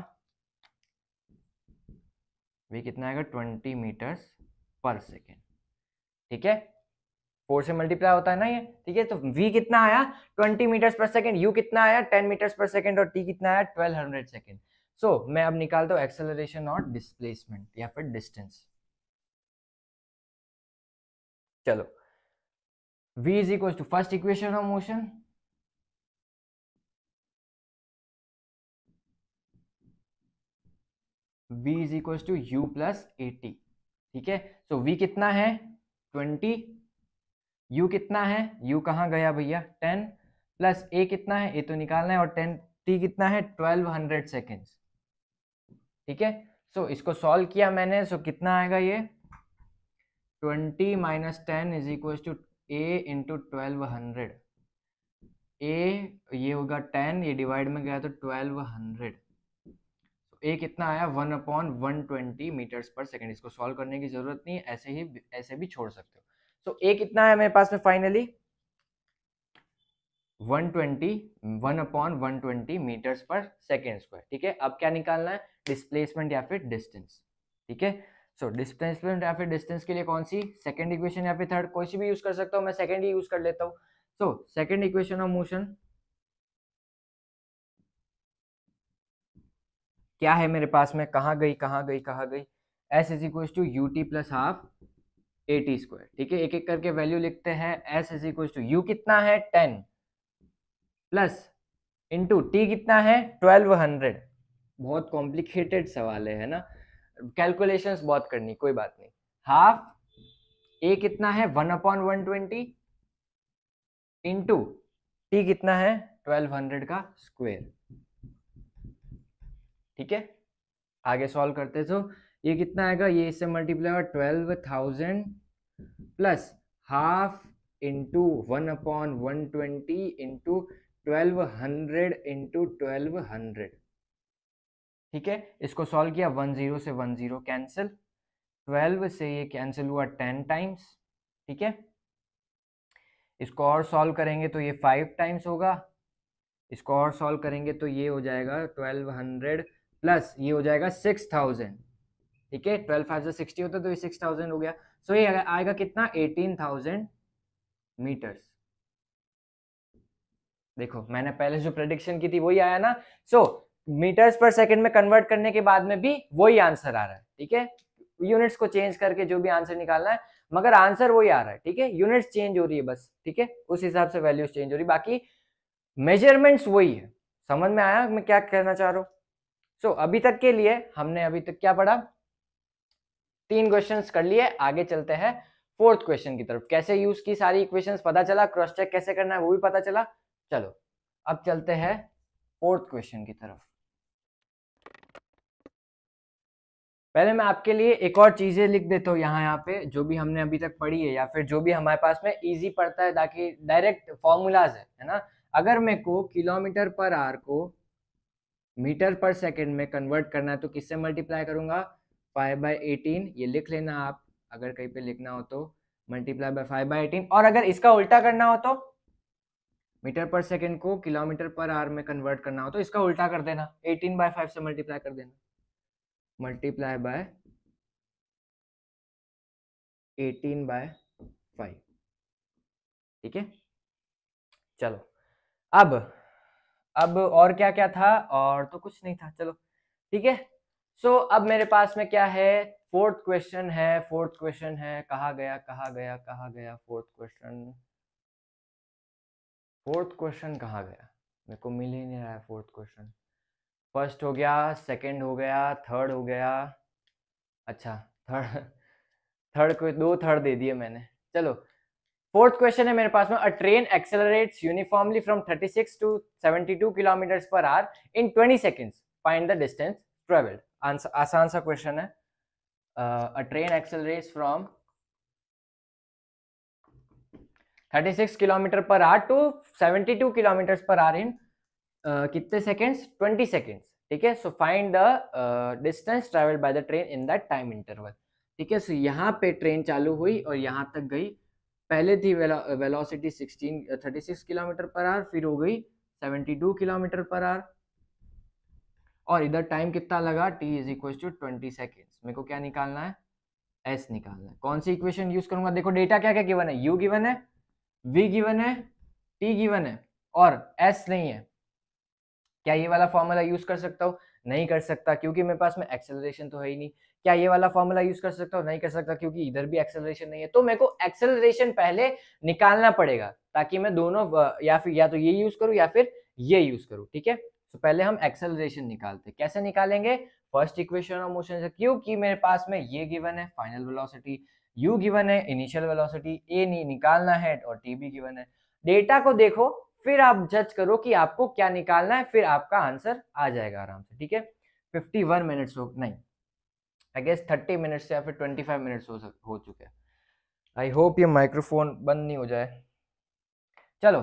वी कितना आएगा ट्वेंटी मीटर्स पर सेकेंड ठीक है फोर से मल्टीप्लाई होता है ना ये ठीक है तो वी कितना आया ट्वेंटी मीटर्स पर सेकेंड यू कितना आया टेन मीटर्स पर सेकेंड और टी कितना आया ट्वेल्व हंड्रेड सेकेंड सो मैं अब निकालता हूँ एक्सेलरेशन और डिस्प्लेसमेंट या फिर डिस्टेंस चलो v is equal to first equation of motion v is equal to u plus a ठीक है सो so, v कितना है ट्वेंटी u कितना है यू कहाँ गया भैया टेन प्लस ए कितना है ए तो निकालना है और टेन टी कितना है ट्वेल्व हंड्रेड सेकेंड्स ठीक है सो इसको सॉल्व किया मैंने सो कितना आएगा ये twenty minus ten is equal to a into twelve hundred a ये होगा टेन ये डिवाइड में गया तो ट्वेल्व हंड्रेड ए कितना आया one upon one twenty metres पर सेकेंड इसको सॉल्व करने की जरूरत नहीं ऐसे ही ऐसे भी छोड़ सकते हो सो ए कितना है मेरे पास में finally 120 one upon one twenty metres पर सेकेंड स्क्वायर ठीक है अब क्या निकालना है डिस्प्लेसमेंट या फिर डिस्टेंस ठीक है सो डिस्प्लेसमेंट या फिर डिस्टेंस के लिए कौन सी सेकेंड इक्वेशन या फिर थर्ड कोई सी भी यूज कर सकता हूँ मैं सेकेंड ही यूज कर लेता हूँ so second equation of motion क्या है मेरे पास में कहा गई कहा गई कहा गई s is equal to u t plus half a t square ठीक है एक एक करके वैल्यू लिखते हैं s is equal to u कितना है टेन प्लस इंटू टी कितना है ट्वेल्व हंड्रेड बहुत कॉम्प्लिकेटेड सवाल है ना कैलकुलेशंस बहुत करनी कोई बात नहीं हाफ ए कितना है one upon one twenty into t कितना है ट्वेल्व हंड्रेड का स्क्वेयर ठीक है आगे सॉल्व करते तो ये कितना आएगा ये इससे मल्टीप्लाई होगा twelve thousand plus half into one upon one twenty into twelve hundred into twelve hundred ठीक है इसको सॉल्व किया वन जीरो से वन जीरो कैंसिल ट्वेल्व से ये कैंसिल हुआ टेन टाइम्स ठीक है इसको और सॉल्व करेंगे तो ये फाइव टाइम्स होगा इसको और सॉल्व करेंगे तो ये हो जाएगा ट्वेल्व हंड्रेड प्लस ये हो जाएगा सिक्स थाउजेंड ठीक है ट्वेल्व फाइव जो सिक्सटी होता तो ये सिक्स थाउजेंड हो गया सो ये आएगा कितना एटीन थाउजेंड मीटर्स देखो मैंने पहले जो प्रडिक्शन की थी वही आया ना सो मीटर्स पर सेकंड में कन्वर्ट करने के बाद में भी वही आंसर आ रहा है ठीक है यूनिट्स को चेंज करके जो भी आंसर निकालना है मगर आंसर वही आ रहा है ठीक है यूनिट्स चेंज हो रही है बस ठीक है उस हिसाब से वैल्यूज चेंज हो रही है बाकी मेजरमेंट्स वही है समझ में आया मैं क्या कहना चाह रहा हूं सो अभी तक के लिए हमने अभी तक क्या पढ़ा तीन क्वेश्चन कर लिए आगे चलते हैं फोर्थ क्वेश्चन की तरफ कैसे यूज की सारी इक्वेशंस पता चला क्रॉस चेक कैसे करना है वो भी पता चला चलो अब चलते हैं फोर्थ क्वेश्चन की तरफ पहले मैं आपके लिए एक और चीजें लिख देता हूँ यहाँ यहाँ पे जो भी हमने अभी तक पढ़ी है या फिर जो भी हमारे पास में इजी पड़ता है ताकि डायरेक्ट फॉर्मूलाज है ना अगर मेरे को किलोमीटर पर आर को मीटर पर सेकंड में कन्वर्ट करना है तो किससे मल्टीप्लाई करूंगा फाइव बाई एटीन ये लिख लेना आप अगर कहीं पे लिखना हो तो multiply by five by eighteen और अगर इसका उल्टा करना हो तो मीटर पर सेकेंड को किलोमीटर पर आवर में कन्वर्ट करना हो तो इसका उल्टा कर देना एटीन बाय फाइव से मल्टीप्लाई कर देना multiply by eighteen by five ठीक है चलो अब अब और क्या क्या था और तो कुछ नहीं था चलो ठीक है सो so, अब मेरे पास में क्या है फोर्थ क्वेश्चन है फोर्थ क्वेश्चन है कहा गया कहा गया कहा गया फोर्थ क्वेश्चन फोर्थ क्वेश्चन कहा गया मेरे को मिल ही नहीं रहा है फोर्थ क्वेश्चन फर्स्ट हो गया सेकंड हो गया थर्ड हो गया अच्छा थर्ड थर्ड को दो थर्ड दे दिए मैंने चलो फोर्थ क्वेश्चन है मेरे पास में a train accelerates uniformly from 36 to 72 kilometre per hour in 20 seconds find the distance travelled answer आसान सा क्वेश्चन है a train accelerates from 36 kilometre per hour to 72 kilometre per hour in कितने सेकेंड्स 20 सेकेंड्स ठीक है so find the distance travelled by the train in that time interval ठीक है सो यहाँ पे ट्रेन चालू हुई और यहाँ तक गई पहले थी वेलोसिटी 16 36 किलोमीटर पर आर फिर हो गई 72 किलोमीटर पर आर और इधर टाइम कितना लगा t is equal to twenty seconds मेरे को क्या निकालना है एस निकालना है कौन सी इक्वेशन यूज करूंगा देखो डेटा क्या क्या गिवन है यू गिवन है वी गिवन है टी गिवन है और एस नहीं है क्या ये वाला फॉर्मूला यूज कर सकता हूँ नहीं कर सकता क्योंकि मेरे पास में एक्सेलरेशन तो है ही नहीं क्या ये वाला फॉर्मूला यूज कर सकता हूँ नहीं कर सकता क्योंकि इधर भी एक्सेलरेशन नहीं है तो मेरे को एक्सेलरेशन पहले निकालना पड़ेगा ताकि मैं दोनों या फिर या तो ये यूज करूँ या फिर ये यूज करूँ ठीक है तो पहले हम एक्सेलरेशन निकालते हैं कैसे निकालेंगे फर्स्ट इक्वेशन ऑफ मोशन से क्योंकि मेरे पास में ये गिवन है फाइनल वेलोसिटी u गिवन है इनिशियल वेलोसिटी a नहीं निकालना है और t भी गिवन है डेटा को देखो फिर आप जज करो कि आपको क्या निकालना है फिर आपका आंसर आ जाएगा आराम से ठीक है 51 वन मिनट्स हो नहीं आई गेस 30 मिनट्स या फिर 25 फाइव मिनट्स हो हो चुके हैं आई होप ये माइक्रोफोन बंद नहीं हो जाए चलो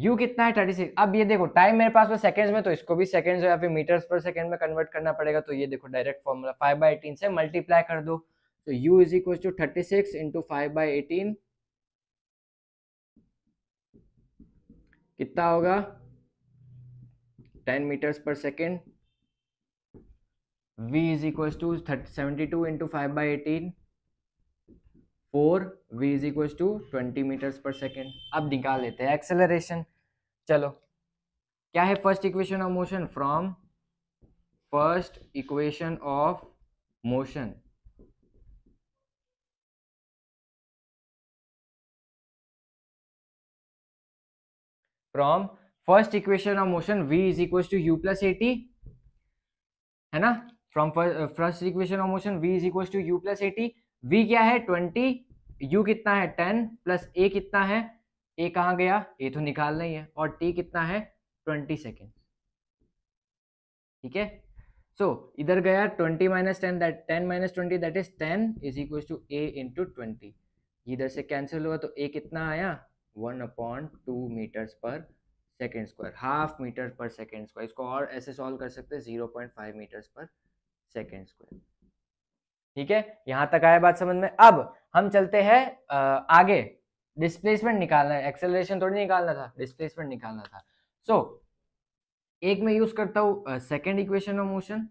यू कितना है थर्टी सिक्स अब ये देखो टाइम मेरे पास में सेकंड्स में तो इसको भी सेकंड्स या फिर मीटर्स पर सेकंड में कन्वर्ट करना पड़ेगा तो ये देखो direct formula five by eighteen से मल्टीप्लाई कर दो तो u is equal to thirty six into five by eighteen कितना होगा टेन मीटर्स पर second v is equal to thirty seventy two into five by eighteen four v is equal to twenty metres पर सेकेंड अब निकाल लेते हैं एक्सेलरेशन चलो क्या है first equation of motion from first equation of motion from first equation of motion v is equal to u plus a है ना from first equation of motion v is equal to u plus a v क्या है ट्वेंटी यू कितना है टेन प्लस ए कितना है ए कहाँ गया ए तो निकालना ही है और टी कितना है ट्वेंटी सेकेंड ठीक है सो इधर गया twenty minus ten that ten minus twenty that is ten is equal to a into twenty इधर से कैंसिल हुआ तो ए कितना आया वन अपॉन टू मीटर्स पर सेकेंड स्क्वायर हाफ मीटर पर सेकेंड स्क्वायर इसको और ऐसे सॉल्व कर सकते हैं जीरो पॉइंट फाइव मीटर्स पर सेकेंड स्क्वायर ठीक है यहां तक आया बात समझ में अब हम चलते हैं आगे डिस्प्लेसमेंट निकालना है एक्सेलरेशन थोड़ी निकालना था डिस्प्लेसमेंट निकालना था सो so, एक में यूज करता हूँ सेकेंड इक्वेशन ऑफ मोशन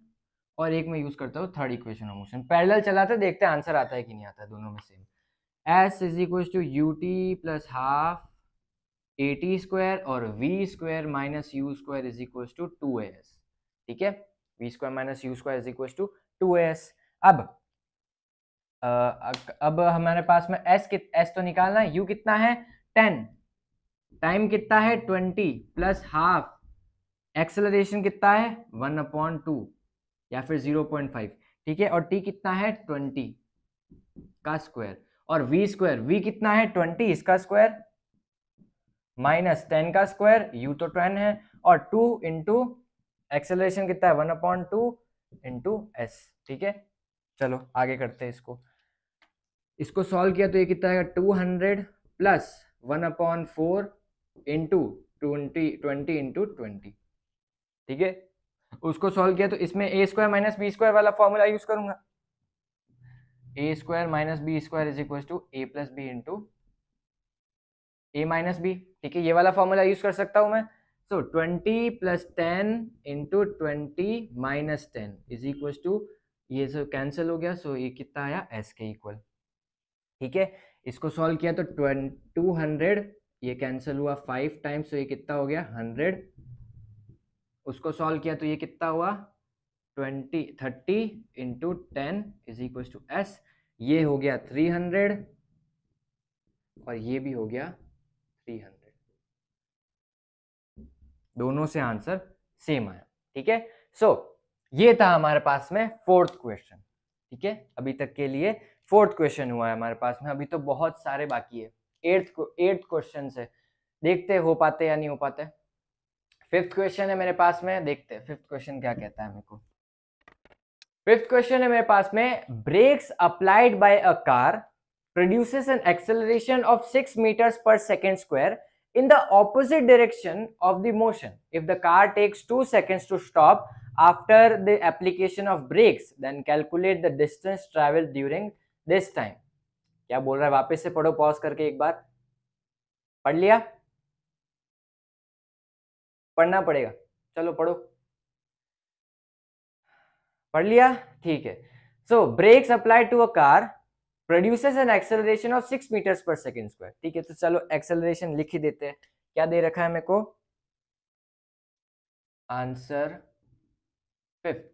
और एक में यूज करता हूँ third equation of motion parallel चलाते देखते हैं आंसर आता है कि नहीं आता दोनों में same s is equal to u t plus half a t square और v square minus u square is equal to two s ठीक है v square minus u square is equal to two s अब अब हमारे पास में एस कित एस तो निकालना है यू कितना है टेन टाइम कितना है ट्वेंटी प्लस हाफ एक्सेलरेशन कितना है वन अपॉन टू या फिर जीरो पॉइंट फाइव ठीक है और टी कितना है ट्वेंटी का स्क्वायर और वी स्क्वायर वी कितना है ट्वेंटी इसका स्क्वायर माइनस टेन का स्क्वायर यू तो टेन है और टू इंटू एक्सेलरेशन कितना है one upon two into s ठीक है चलो आगे करते हैं इसको इसको सॉल्व किया तो ये कितना आएगा two hundred plus one upon four into twenty twenty into twenty ठीक है उसको सॉल्व किया तो इसमें a square minus b square वाला फॉर्मूला यूज करूंगा a square minus b square is equal to a plus b into a minus b ठीक है ये वाला फॉर्मूला यूज कर सकता हूं मैं so twenty plus ten into twenty minus ten is equal to ये सो कैंसिल हो गया सो so ये कितना आया एस के इक्वल ठीक है इसको सॉल्व किया तो टू हंड्रेड ये कैंसिल हुआ फाइव टाइम्स तो ये कितना हो गया हंड्रेड उसको सॉल्व किया तो ये कितना हुआ twenty thirty into ten is equal to s ये हो गया थ्री हंड्रेड और ये भी हो गया थ्री हंड्रेड दोनों से आंसर सेम आया ठीक है सो so, ये था हमारे पास में फोर्थ क्वेश्चन ठीक है अभी तक के लिए फोर्थ क्वेश्चन हुआ है हमारे पास में अभी तो बहुत सारे बाकी है एट्थ एट्थ क्वेश्चन है देखते हो पाते या नहीं हो पाते फिफ्थ क्वेश्चन है मेरे पास में देखते फिफ्थ क्वेश्चन क्या कहता है मेरे को फिफ्थ क्वेश्चन है मेरे पास में brakes applied by a car produces an acceleration of six metres पर second square in the opposite direction of the motion if the car takes two seconds to stop after the application of brakes then calculate the distance travel during this time क्या बोल रहा है वापस से पढ़ो पॉज करके एक बार पढ़ लिया पढ़ना पड़ेगा चलो पढ़ो पढ़ लिया ठीक है so brakes apply to a car produces an acceleration of six metres पर सेकेंड स्क्वायर ठीक है तो चलो एक्सेलरेशन लिख ही देते हैं क्या दे रखा है मेरे को answer fifth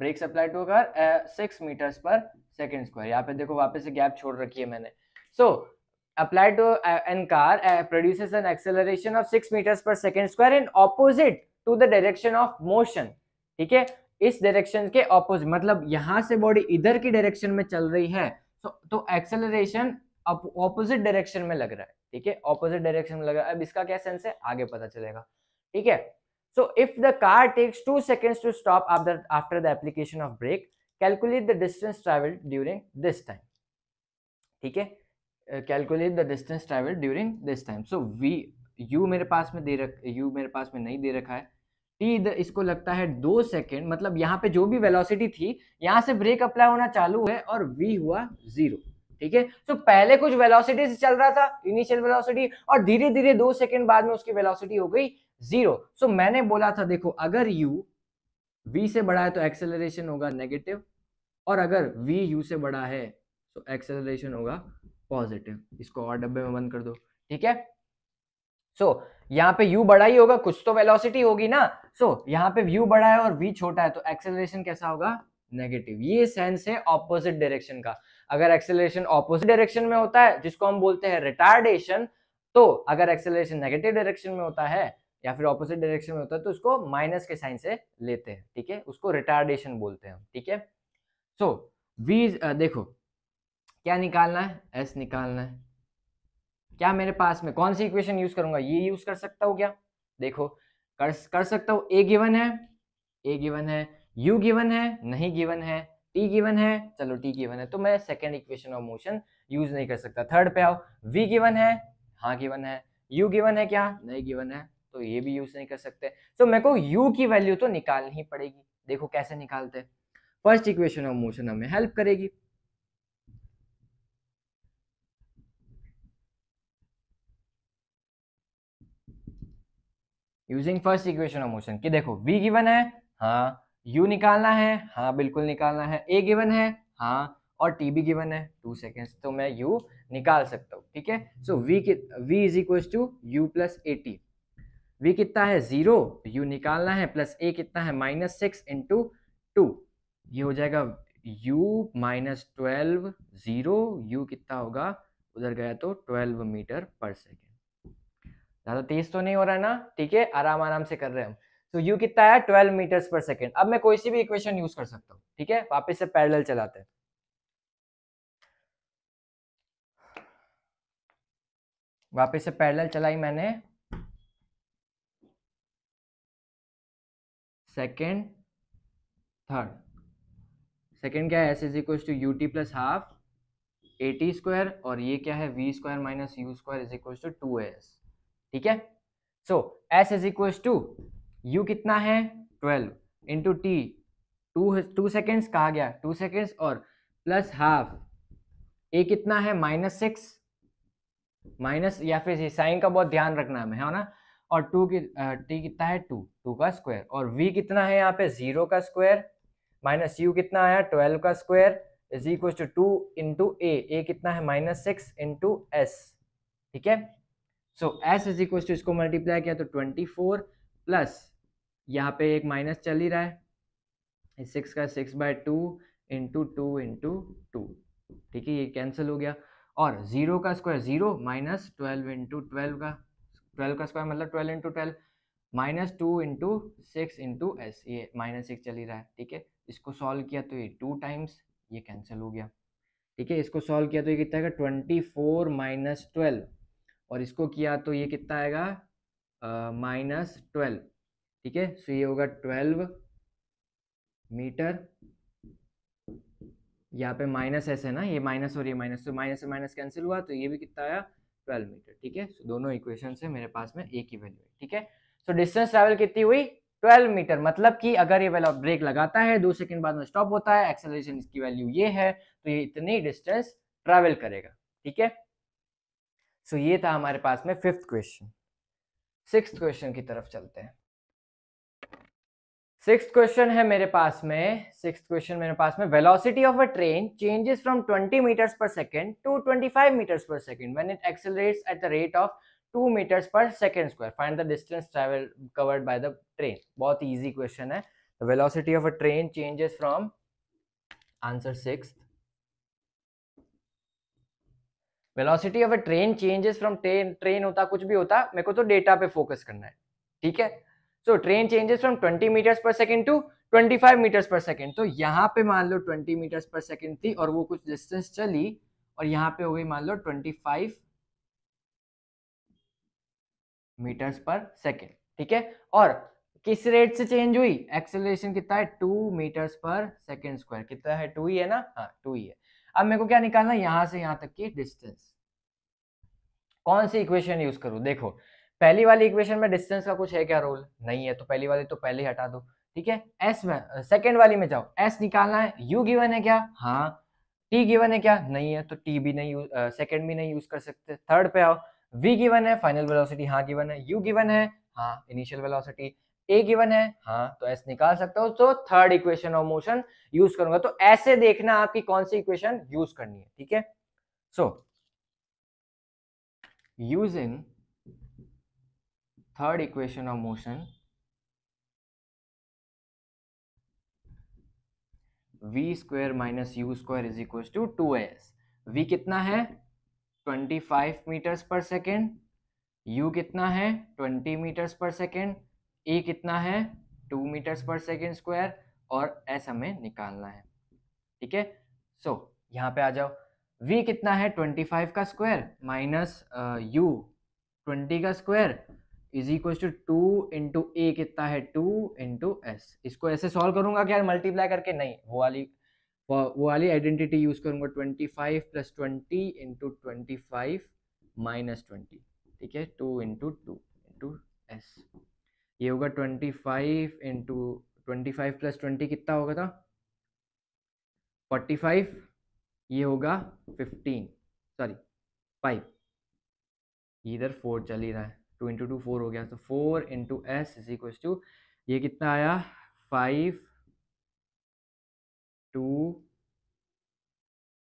brake supply to car six metres पर सेकेंड स्क्वायर यहाँ पे देखो वापस से गैप छोड़ रखी है मैंने सो applied to uh, an car uh, produces an acceleration of 6 meters per second square in opposite to the direction of ठीक है इस डायरेक्शन के ऑपोजिट मतलब यहां से बॉडी इधर की डायरेक्शन में चल रही है तो तो एक्सेलरेशन ऑपोजिट डायरेक्शन में लग रहा है ठीक है ऑपोजिट डायरेक्शन में लग रहा है अब इसका क्या सेंस है आगे पता चलेगा ठीक है So if the car takes 2 seconds to stop after, after the application of brake, calculate the distance traveled during this time. ठीक है calculate the distance travel during this time so v u मेरे पास में दे रख यू मेरे पास में नहीं दे रखा है टी इधर इसको लगता है दो सेकेंड मतलब यहाँ पे जो भी वेलोसिटी थी यहाँ से ब्रेक अप्लाई होना चालू है और वी हुआ जीरो ठीक है तो पहले कुछ वेलोसिटी से चल रहा था इनिशियल वेलोसिटी और धीरे धीरे दो सेकंड बाद में उसकी वेलोसिटी हो गई जीरो सो so, मैंने बोला था देखो अगर यू v से बड़ा है तो एक्सेलरेशन होगा नेगेटिव और अगर v u से बड़ा है तो एक्सेलरेशन होगा पॉजिटिव इसको और डब्बे में बंद कर दो ठीक है सो so, यहाँ पे u बड़ा ही होगा कुछ तो वेलोसिटी होगी ना सो so, यहाँ पे u बड़ा है और v छोटा है तो एक्सेलरेशन कैसा होगा नेगेटिव ये सेंस है ऑपोजिट डायरेक्शन का अगर एक्सेलरेशन ऑपोजिट डायरेक्शन में होता है जिसको हम बोलते हैं रिटार्डेशन तो अगर एक्सेलरेशन नेगेटिव डायरेक्शन में होता है या फिर ऑपोजिट डायरेक्शन में होता है तो उसको माइनस के साइन से लेते हैं ठीक है उसको रिटार्डेशन बोलते हैं ठीक है सो वी देखो क्या निकालना है एस निकालना है क्या मेरे पास में कौन सी इक्वेशन यूज करूंगा ये यूज कर सकता हूँ क्या देखो कर कर सकता हूँ ए गिवन है ए गिवन है यू गिवन है नहीं गिवन है टी गिवन है चलो टी गिवन है तो मैं second equation of motion use नहीं कर सकता थर्ड पे आओ वी गिवन है हाँ गिवन है यू गिवन है क्या नहीं गिवन है तो ये भी यूज नहीं कर सकते सो मेरे को यू की वैल्यू तो निकालनी ही पड़ेगी देखो कैसे निकालते हैं फर्स्ट इक्वेशन ऑफ मोशन हमें हेल्प करेगी using first equation of motion कि देखो वी गिवन है हाँ यू निकालना है हाँ बिल्कुल निकालना है ए गिवन है हाँ और टी भी गिवन है टू सेकेंड्स तो मैं यू निकाल सकता हूँ ठीक है सो वी के v is equal to u plus a t v कितना है जीरो u निकालना है प्लस a कितना है माइनस सिक्स इंटू टू ये हो जाएगा u minus twelve zero u कितना होगा उधर गया तो ट्वेल्व मीटर पर सेकेंड ज़्यादा तेज तो नहीं हो रहा है ना ठीक है आराम आराम से कर रहे हैं हम तो u कितना है ट्वेल्व मीटर पर सेकेंड अब मैं कोई सी भी इक्वेशन यूज कर सकता हूँ ठीक है वापिस से पैरेलल चलाते हैं वापिस से पैरेलल चलाई मैंने सेकेंड थर्ड सेकेंड क्या है s is equal to u t plus half a t square और ये क्या है v square minus u square is equal to two s ठीक है so s is equal to u कितना है twelve into t two two seconds कहा गया टू सेकेंड्स और प्लस हाफ ए कितना है माइनस सिक्स माइनस या फिर साइन का बहुत ध्यान रखना हमें है ना और टू की टी कितना है टू टू का स्क्वायर और वी कितना है यहाँ पे जीरो का स्क्वायर माइनस यू कितना आया ट्वेल्व का square is equal to two into a a कितना है माइनस सिक्स इंटू एस ठीक है so s is equal to इसको मल्टीप्लाई किया तो ट्वेंटी फोर प्लस यहाँ पे एक माइनस चल ही रहा है सिक्स का six by two into two into two ठीक है ये कैंसिल हो गया और जीरो का square zero minus twelve into twelve का ट्वेल्व का स्क्वायर मतलब twelve into twelve minus two into six into s ये माइनस सिक्स चल ही रहा है ठीक है इसको सॉल्व किया तो ये टू टाइम्स ये कैंसिल हो गया ठीक है इसको सॉल्व किया तो ये कितना आएगा ट्वेंटी फोर माइनस ट्वेल्व और इसको किया तो ये कितना आएगा माइनस ट्वेल्व ठीक है सो ये होगा ट्वेल्व मीटर यहाँ पे माइनस ऐसे ना ये माइनस और ये माइनस तो माइनस से माइनस कैंसिल हुआ तो ये भी कितना आया ट्वेल्व मीटर ठीक है so, दोनों इक्वेशन से मेरे पास में एक ही वैल्यू है ठीक है सो डिस्टेंस ट्रेवल कितनी हुई 12 मीटर मतलब कि अगर ये वाला ब्रेक लगाता है दो सेकंड बाद में स्टॉप होता है एक्सेलरेशन इसकी वैल्यू ये है तो ये इतनी डिस्टेंस ट्रेवल करेगा ठीक है सो so, ये था हमारे पास में फिफ्थ क्वेश्चन सिक्स क्वेश्चन की तरफ चलते हैं सिक्स क्वेश्चन है मेरे पास में सिक्स क्वेश्चन मेरे पास में velocity of a train changes from 20 metres per second to 25 metres per second when it accelerates at the rate of 2 metres per second square find the distance travel covered by the train बहुत इजी क्वेश्चन है the velocity of a train changes from answer six velocity of a train changes from train train होता कुछ भी होता मेरे को तो डेटा पे फोकस करना है ठीक है so train changes from 20 metres पर सेकेंड टू 25 मीटर्स पर सेकेंड तो यहाँ पे मान लो 20 मीटर्स पर सेकेंड थी और वो कुछ डिस्टेंस चली और यहाँ पे हो गई मान लो 25 मीटर्स पर सेकेंड ठीक है और किस रेट से चेंज हुई एक्सेलरेशन कितना है टू मीटर्स पर सेकेंड स्क्वायर कितना है टू ही है ना हाँ टू ही है अब मेरे को क्या निकालना यहां से यहां तक की डिस्टेंस कौन सी इक्वेशन यूज करूं देखो पहली वाली इक्वेशन में डिस्टेंस का कुछ है क्या रोल नहीं है तो पहली वाली तो पहले ही हटा दो ठीक है एस में सेकेंड वाली में जाओ एस निकालना है यू गिवन है क्या हाँ टी गिवन है क्या नहीं है तो टी भी नहीं सेकेंड भी नहीं यूज कर सकते थर्ड पे आओ वी गिवन है फाइनल वेलोसिटी हाँ गिवन है यू गिवन है हाँ इनिशियल वेलोसिटी ए गिवन है हाँ तो एस निकाल सकता हूँ तो third equation of motion use करूंगा तो ऐसे देखना आपकी कौन सी इक्वेशन यूज करनी है ठीक है so use in third equation of motion v square minus u square is equals to 2s v कितना है 25 मीटर्स पर सेकेंड u कितना है 20 मीटर्स पर सेकेंड e कितना है 2 मीटर्स पर सेकेंड स्क्वायर और s हमें निकालना है ठीक है सो यहाँ पे आ जाओ v कितना है 25 का स्क्वायर माइनस यू ट्वेंटी का square is equal to two into a कितना है टू इंटू एस इसको ऐसे सॉल्व करूंगा क्या मल्टीप्लाई करके नहीं वो वाली वो, वो वाली आइडेंटिटी यूज करूंगा twenty five plus twenty into twenty five minus twenty ठीक है two into two into s ये होगा twenty five into twenty five plus twenty कितना होगा था फोर्टी फाइव ये होगा फिफ्टीन सॉरी फाइव इधर फोर चल ही रहा है टू इंटू टू फोर हो गया तो four into s is equal to ये कितना आया फाइव टू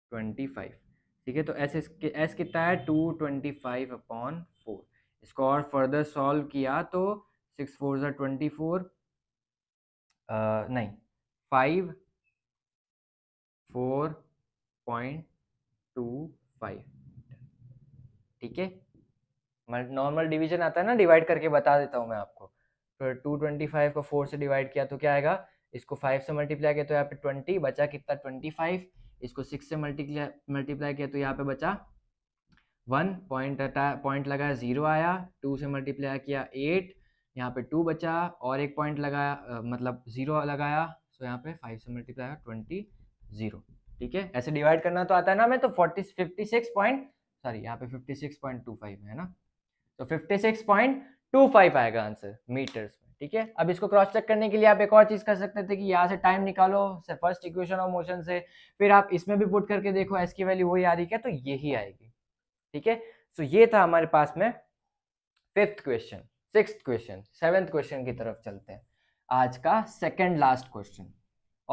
ट्वेंटी फाइव ठीक है तो एस एस एस कितना है two twenty five upon four इसको और फर्दर सॉल्व किया तो सिक्स फोर जो ट्वेंटी फोर नहीं five four point two five ठीक है नॉर्मल डिवीजन आता है ना डिवाइड करके बता देता हूँ मैं आपको फिर टू ट्वेंटी फाइव को फोर से डिवाइड किया तो क्या आएगा इसको फाइव से मल्टीप्लाई किया तो यहाँ पे ट्वेंटी बचा कितना ट्वेंटी फाइव इसको सिक्स से मल्टीप्लाई मल्टीप्लाई किया तो यहाँ पे बचा वन पॉइंट पॉइंट लगाया जीरो आया टू से मल्टीप्लाई किया एट यहाँ पे टू बचा और एक पॉइंट लगाया मतलब जीरो लगाया सो तो यहाँ पे फाइव से मल्टीप्लाई ट्वेंटी जीरो ठीक है ऐसे डिवाइड करना तो आता है ना मैं तो forty fifty six point sorry यहाँ पे fifty six point two five है ना तो 56.25 आएगा आंसर मीटर्स में ठीक है अब इसको क्रॉस चेक करने के लिए आप एक और चीज़ कर सकते थे कि यहाँ से टाइम निकालो से फर्स्ट इक्वेशन ऑफ मोशन से फिर आप इसमें भी पुट करके देखो एस की वैल्यू वही आ रही क्या तो यही आएगी ठीक है सो ये था हमारे पास में fifth question six question seventh question की तरफ चलते हैं आज का सेकेंड लास्ट क्वेश्चन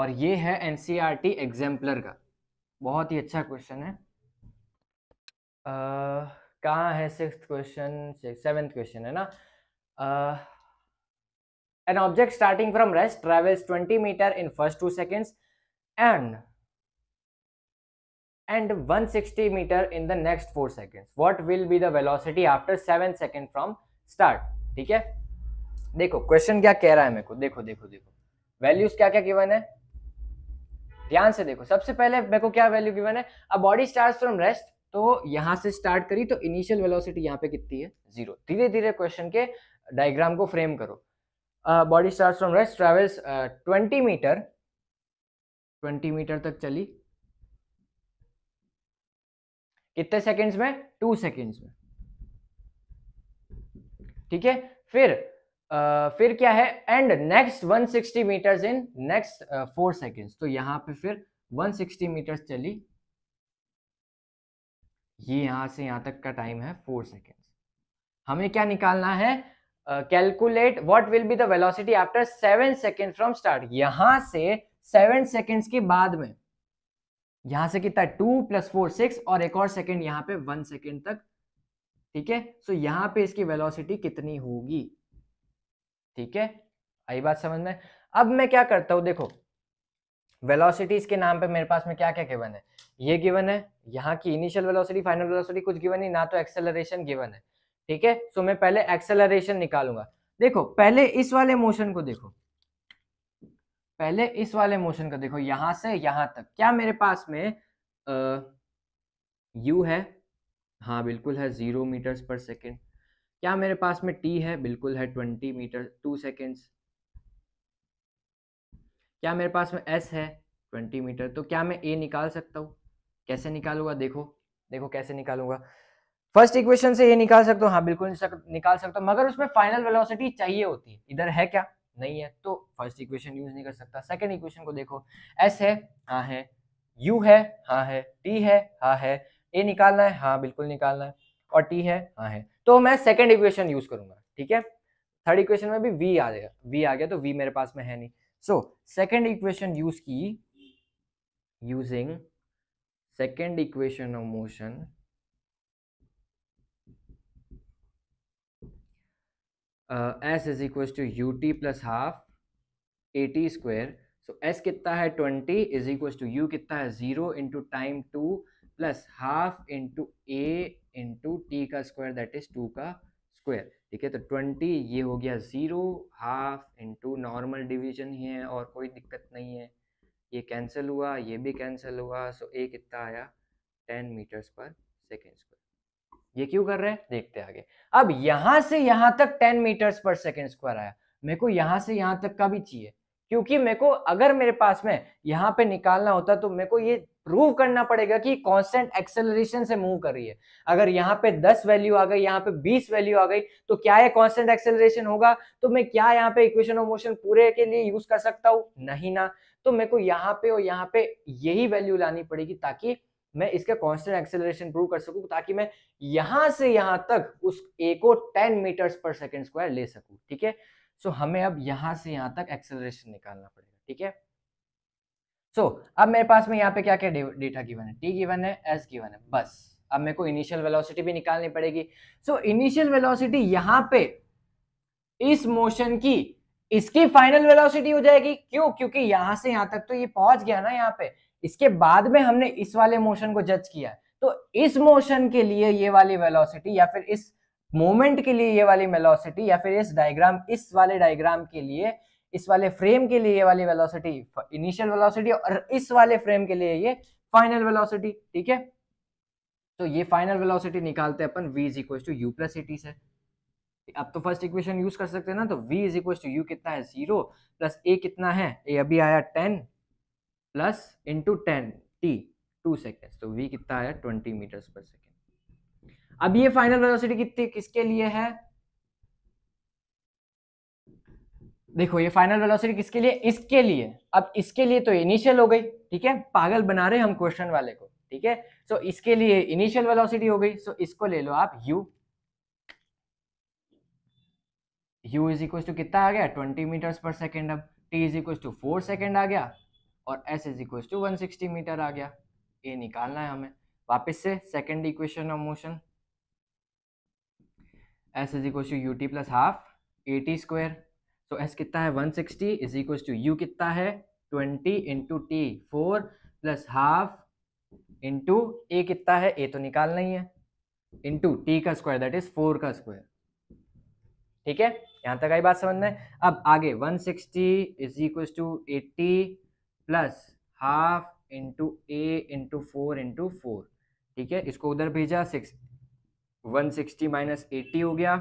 और ये है एनसीआर टी e का बहुत ही अच्छा क्वेश्चन है आ... कहाँ है सिक्स क्वेश्चन सेवेंथ क्वेश्चन है ना an object starting from rest travels twenty metre in first two seconds and and 160 metre in the next four seconds what will be दिटी after seven second from start ठीक है देखो क्वेश्चन क्या कह रहा है मेरे को देखो देखो देखो वैल्यूज क्या क्या गिवन है ध्यान से देखो सबसे पहले मेरे को क्या वैल्यू गिवन है a body start from rest तो यहाँ से स्टार्ट करी तो इनिशियल वेलोसिटी यहाँ पे कितनी है जीरो धीरे धीरे क्वेश्चन के डायग्राम को फ्रेम करो body start from rest travels twenty metre twenty metre तक चली कितने सेकेंड्स में टू सेकेंड्स में ठीक है फिर आ, uh, फिर क्या है and next 160 metres in next four seconds तो यहां पे फिर 160 मीटर्स चली ये यहाँ से यहाँ तक का टाइम है फोर सेकेंड्स हमें क्या निकालना है calculate what will be the velocity after seven second from start यहां से सेवन सेकेंड्स के बाद में यहां से कितना टू प्लस फोर सिक्स और एक और सेकेंड यहां पे वन सेकेंड तक ठीक है सो यहां पे इसकी वेलोसिटी कितनी होगी ठीक है आई बात समझ में अब मैं क्या करता हूं देखो वेलोसिटीज के नाम पे मेरे पास में क्या क्या केवन है ये गिवन है यहाँ की इनिशियल वेलोसिटी फाइनल वेलोसिटी कुछ गिवन ही ना तो एक्सेलरेशन गिवन है ठीक है सो मैं पहले एक्सेलरेशन निकालूंगा देखो पहले इस वाले मोशन को देखो पहले इस वाले मोशन को देखो यहां से यहां तक क्या मेरे पास में आ, यू है हाँ बिल्कुल है जीरो मीटर्स पर सेकेंड क्या मेरे पास में टी है बिल्कुल है ट्वेंटी मीटर टू सेकेंड्स क्या मेरे पास में एस है ट्वेंटी मीटर तो क्या मैं ए निकाल सकता हूँ कैसे निकालूंगा देखो देखो कैसे निकालूंगा फर्स्ट इक्वेशन से ये निकाल सकते हो हाँ बिल्कुल निकाल सकता हूँ मगर उसमें फाइनल वेलोसिटी चाहिए होती है इधर है क्या नहीं है तो फर्स्ट इक्वेशन यूज नहीं कर सकता सेकेंड इक्वेशन को देखो एस है हाँ है यू है हाँ है टी है हाँ है ए निकालना है हाँ बिल्कुल निकालना है और टी है हाँ है तो मैं सेकेंड इक्वेशन यूज करूंगा ठीक है थर्ड इक्वेशन में भी वी आ गया वी आ गया तो वी मेरे पास में है नहीं सो सेकेंड इक्वेशन यूज की using second equation of motion uh, s is equals to ut plus half at square so s कितना है 20 is equals to u कितना है 0 into time 2 plus half into a into t का square that is 2 का square ठीक है तो 20 ये हो गया 0 हाफ इंटू नॉर्मल डिवीजन ही है और कोई दिक्कत नहीं है ये कैंसिल हुआ ये भी कैंसिल हुआ सो ए कितना आया टेन मीटर्स पर सेकेंड स्क्वायर ये क्यों कर रहे हैं देखते आगे अब यहां से यहां तक टेन मीटर्स पर सेकेंड स्क्वायर आया मेरे को यहां से यहां तक का भी चाहिए क्योंकि मेरे को अगर मेरे पास में यहां पे निकालना होता तो मेरे को ये प्रूव करना पड़ेगा कि कांस्टेंट एक्सेलरेशन से मूव कर रही है अगर यहाँ पे 10 वैल्यू आ गई यहाँ पे 20 वैल्यू आ गई तो क्या ये कांस्टेंट एक्सेलरेशन होगा तो मैं क्या यहाँ पे इक्वेशन ऑफ मोशन पूरे के लिए यूज कर सकता हूँ नहीं ना तो मेरे को यहाँ पे और यहाँ पे यही वैल्यू लानी पड़ेगी ताकि मैं इसका कॉन्स्टेंट एक्सेलरेशन प्रूव कर सकूं ताकि मैं यहां से यहां तक उस ए को ten metres per second square ले सकूं ठीक है सो हमें अब यहां से यहां तक एक्सेलरेशन निकालना पड़ेगा ठीक है सो अब मेरे पास में यहाँ पे क्या क्या डेटा गिवन है टी गिवन है एस गिवन है बस अब मेरे को इनिशियल वेलोसिटी भी निकालनी पड़ेगी सो इनिशियल वेलोसिटी यहां पे इस मोशन की इसकी फाइनल वेलोसिटी हो जाएगी क्यों क्योंकि यहां से यहां तक तो ये पहुंच गया ना यहाँ पे इसके बाद में हमने इस वाले मोशन को जज किया तो इस मोशन के लिए ये वाली वेलोसिटी या फिर इस मोमेंट के लिए ये वाली वेलोसिटी या फिर इस डायग्राम इस वाले डायग्राम के लिए इस वाले फ्रेम के लिए ये वाली वेलोसिटी इनिशियल वेलोसिटी और इस वाले फ्रेम के लिए ये फाइनल वेलोसिटी ठीक है तो ये फाइनल वेलोसिटी निकालते हैं अपन v is equal to u plus a t से अब तो फर्स्ट इक्वेशन यूज कर सकते हैं ना तो v is equal to u कितना है जीरो प्लस ए कितना है ए अभी आया ten plus into ten t two second तो v कितना आया ट्वेंटी मीटर्स पर सेकेंड अब ये फाइनल वेलोसिटी कितनी किसके लिए है देखो ये फाइनल वेलोसिटी किसके लिए इसके लिए अब इसके लिए तो इनिशियल हो गई ठीक है पागल बना रहे हम क्वेश्चन वाले को ठीक है सो इसके लिए इनिशियल वेलोसिटी हो गई सो इसको ले लो आप u u is equal to कितना आ गया ट्वेंटी मीटर्स पर सेकेंड अब t is equal to four second आ गया और s is equal to one sixty metre आ गया ये निकालना है हमें वापस से second equation of motion s is equal to u t plus half a t square तो एस कितना है one sixty is equal to u कितना है twenty into T four plus half into a कितना है ए तो निकालना ही है इंटू टी का स्क्वायर दैट इज फोर का स्क्वायर ठीक है यहाँ तक आई बात समझ में अब आगे 160 sixty is equal to eighty plus half into a into four into four ठीक है इसको उधर भेजा six one sixty minus eighty हो गया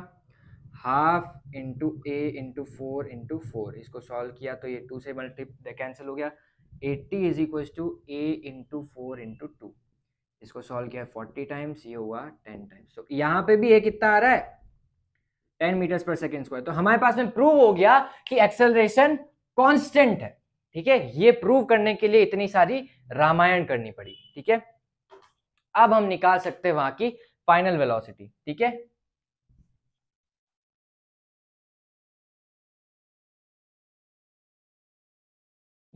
half into a into four into four इसको सॉल्व किया तो ये टू से मल्टी कैंसिल हो गया eighty is equal to a into four into two इसको सॉल्व किया फोर्टी टाइम्स ये हुआ टेन टाइम्स तो यहाँ पे भी ये कितना आ रहा है टेन मीटर पर सेकेंड स्क्वायर तो हमारे पास में प्रूव हो गया कि एक्सेलरेशन कॉन्स्टेंट है ठीक है ये प्रूव करने के लिए इतनी सारी रामायण करनी पड़ी ठीक है अब हम निकाल सकते हैं वहां की फाइनल वेलोसिटी ठीक है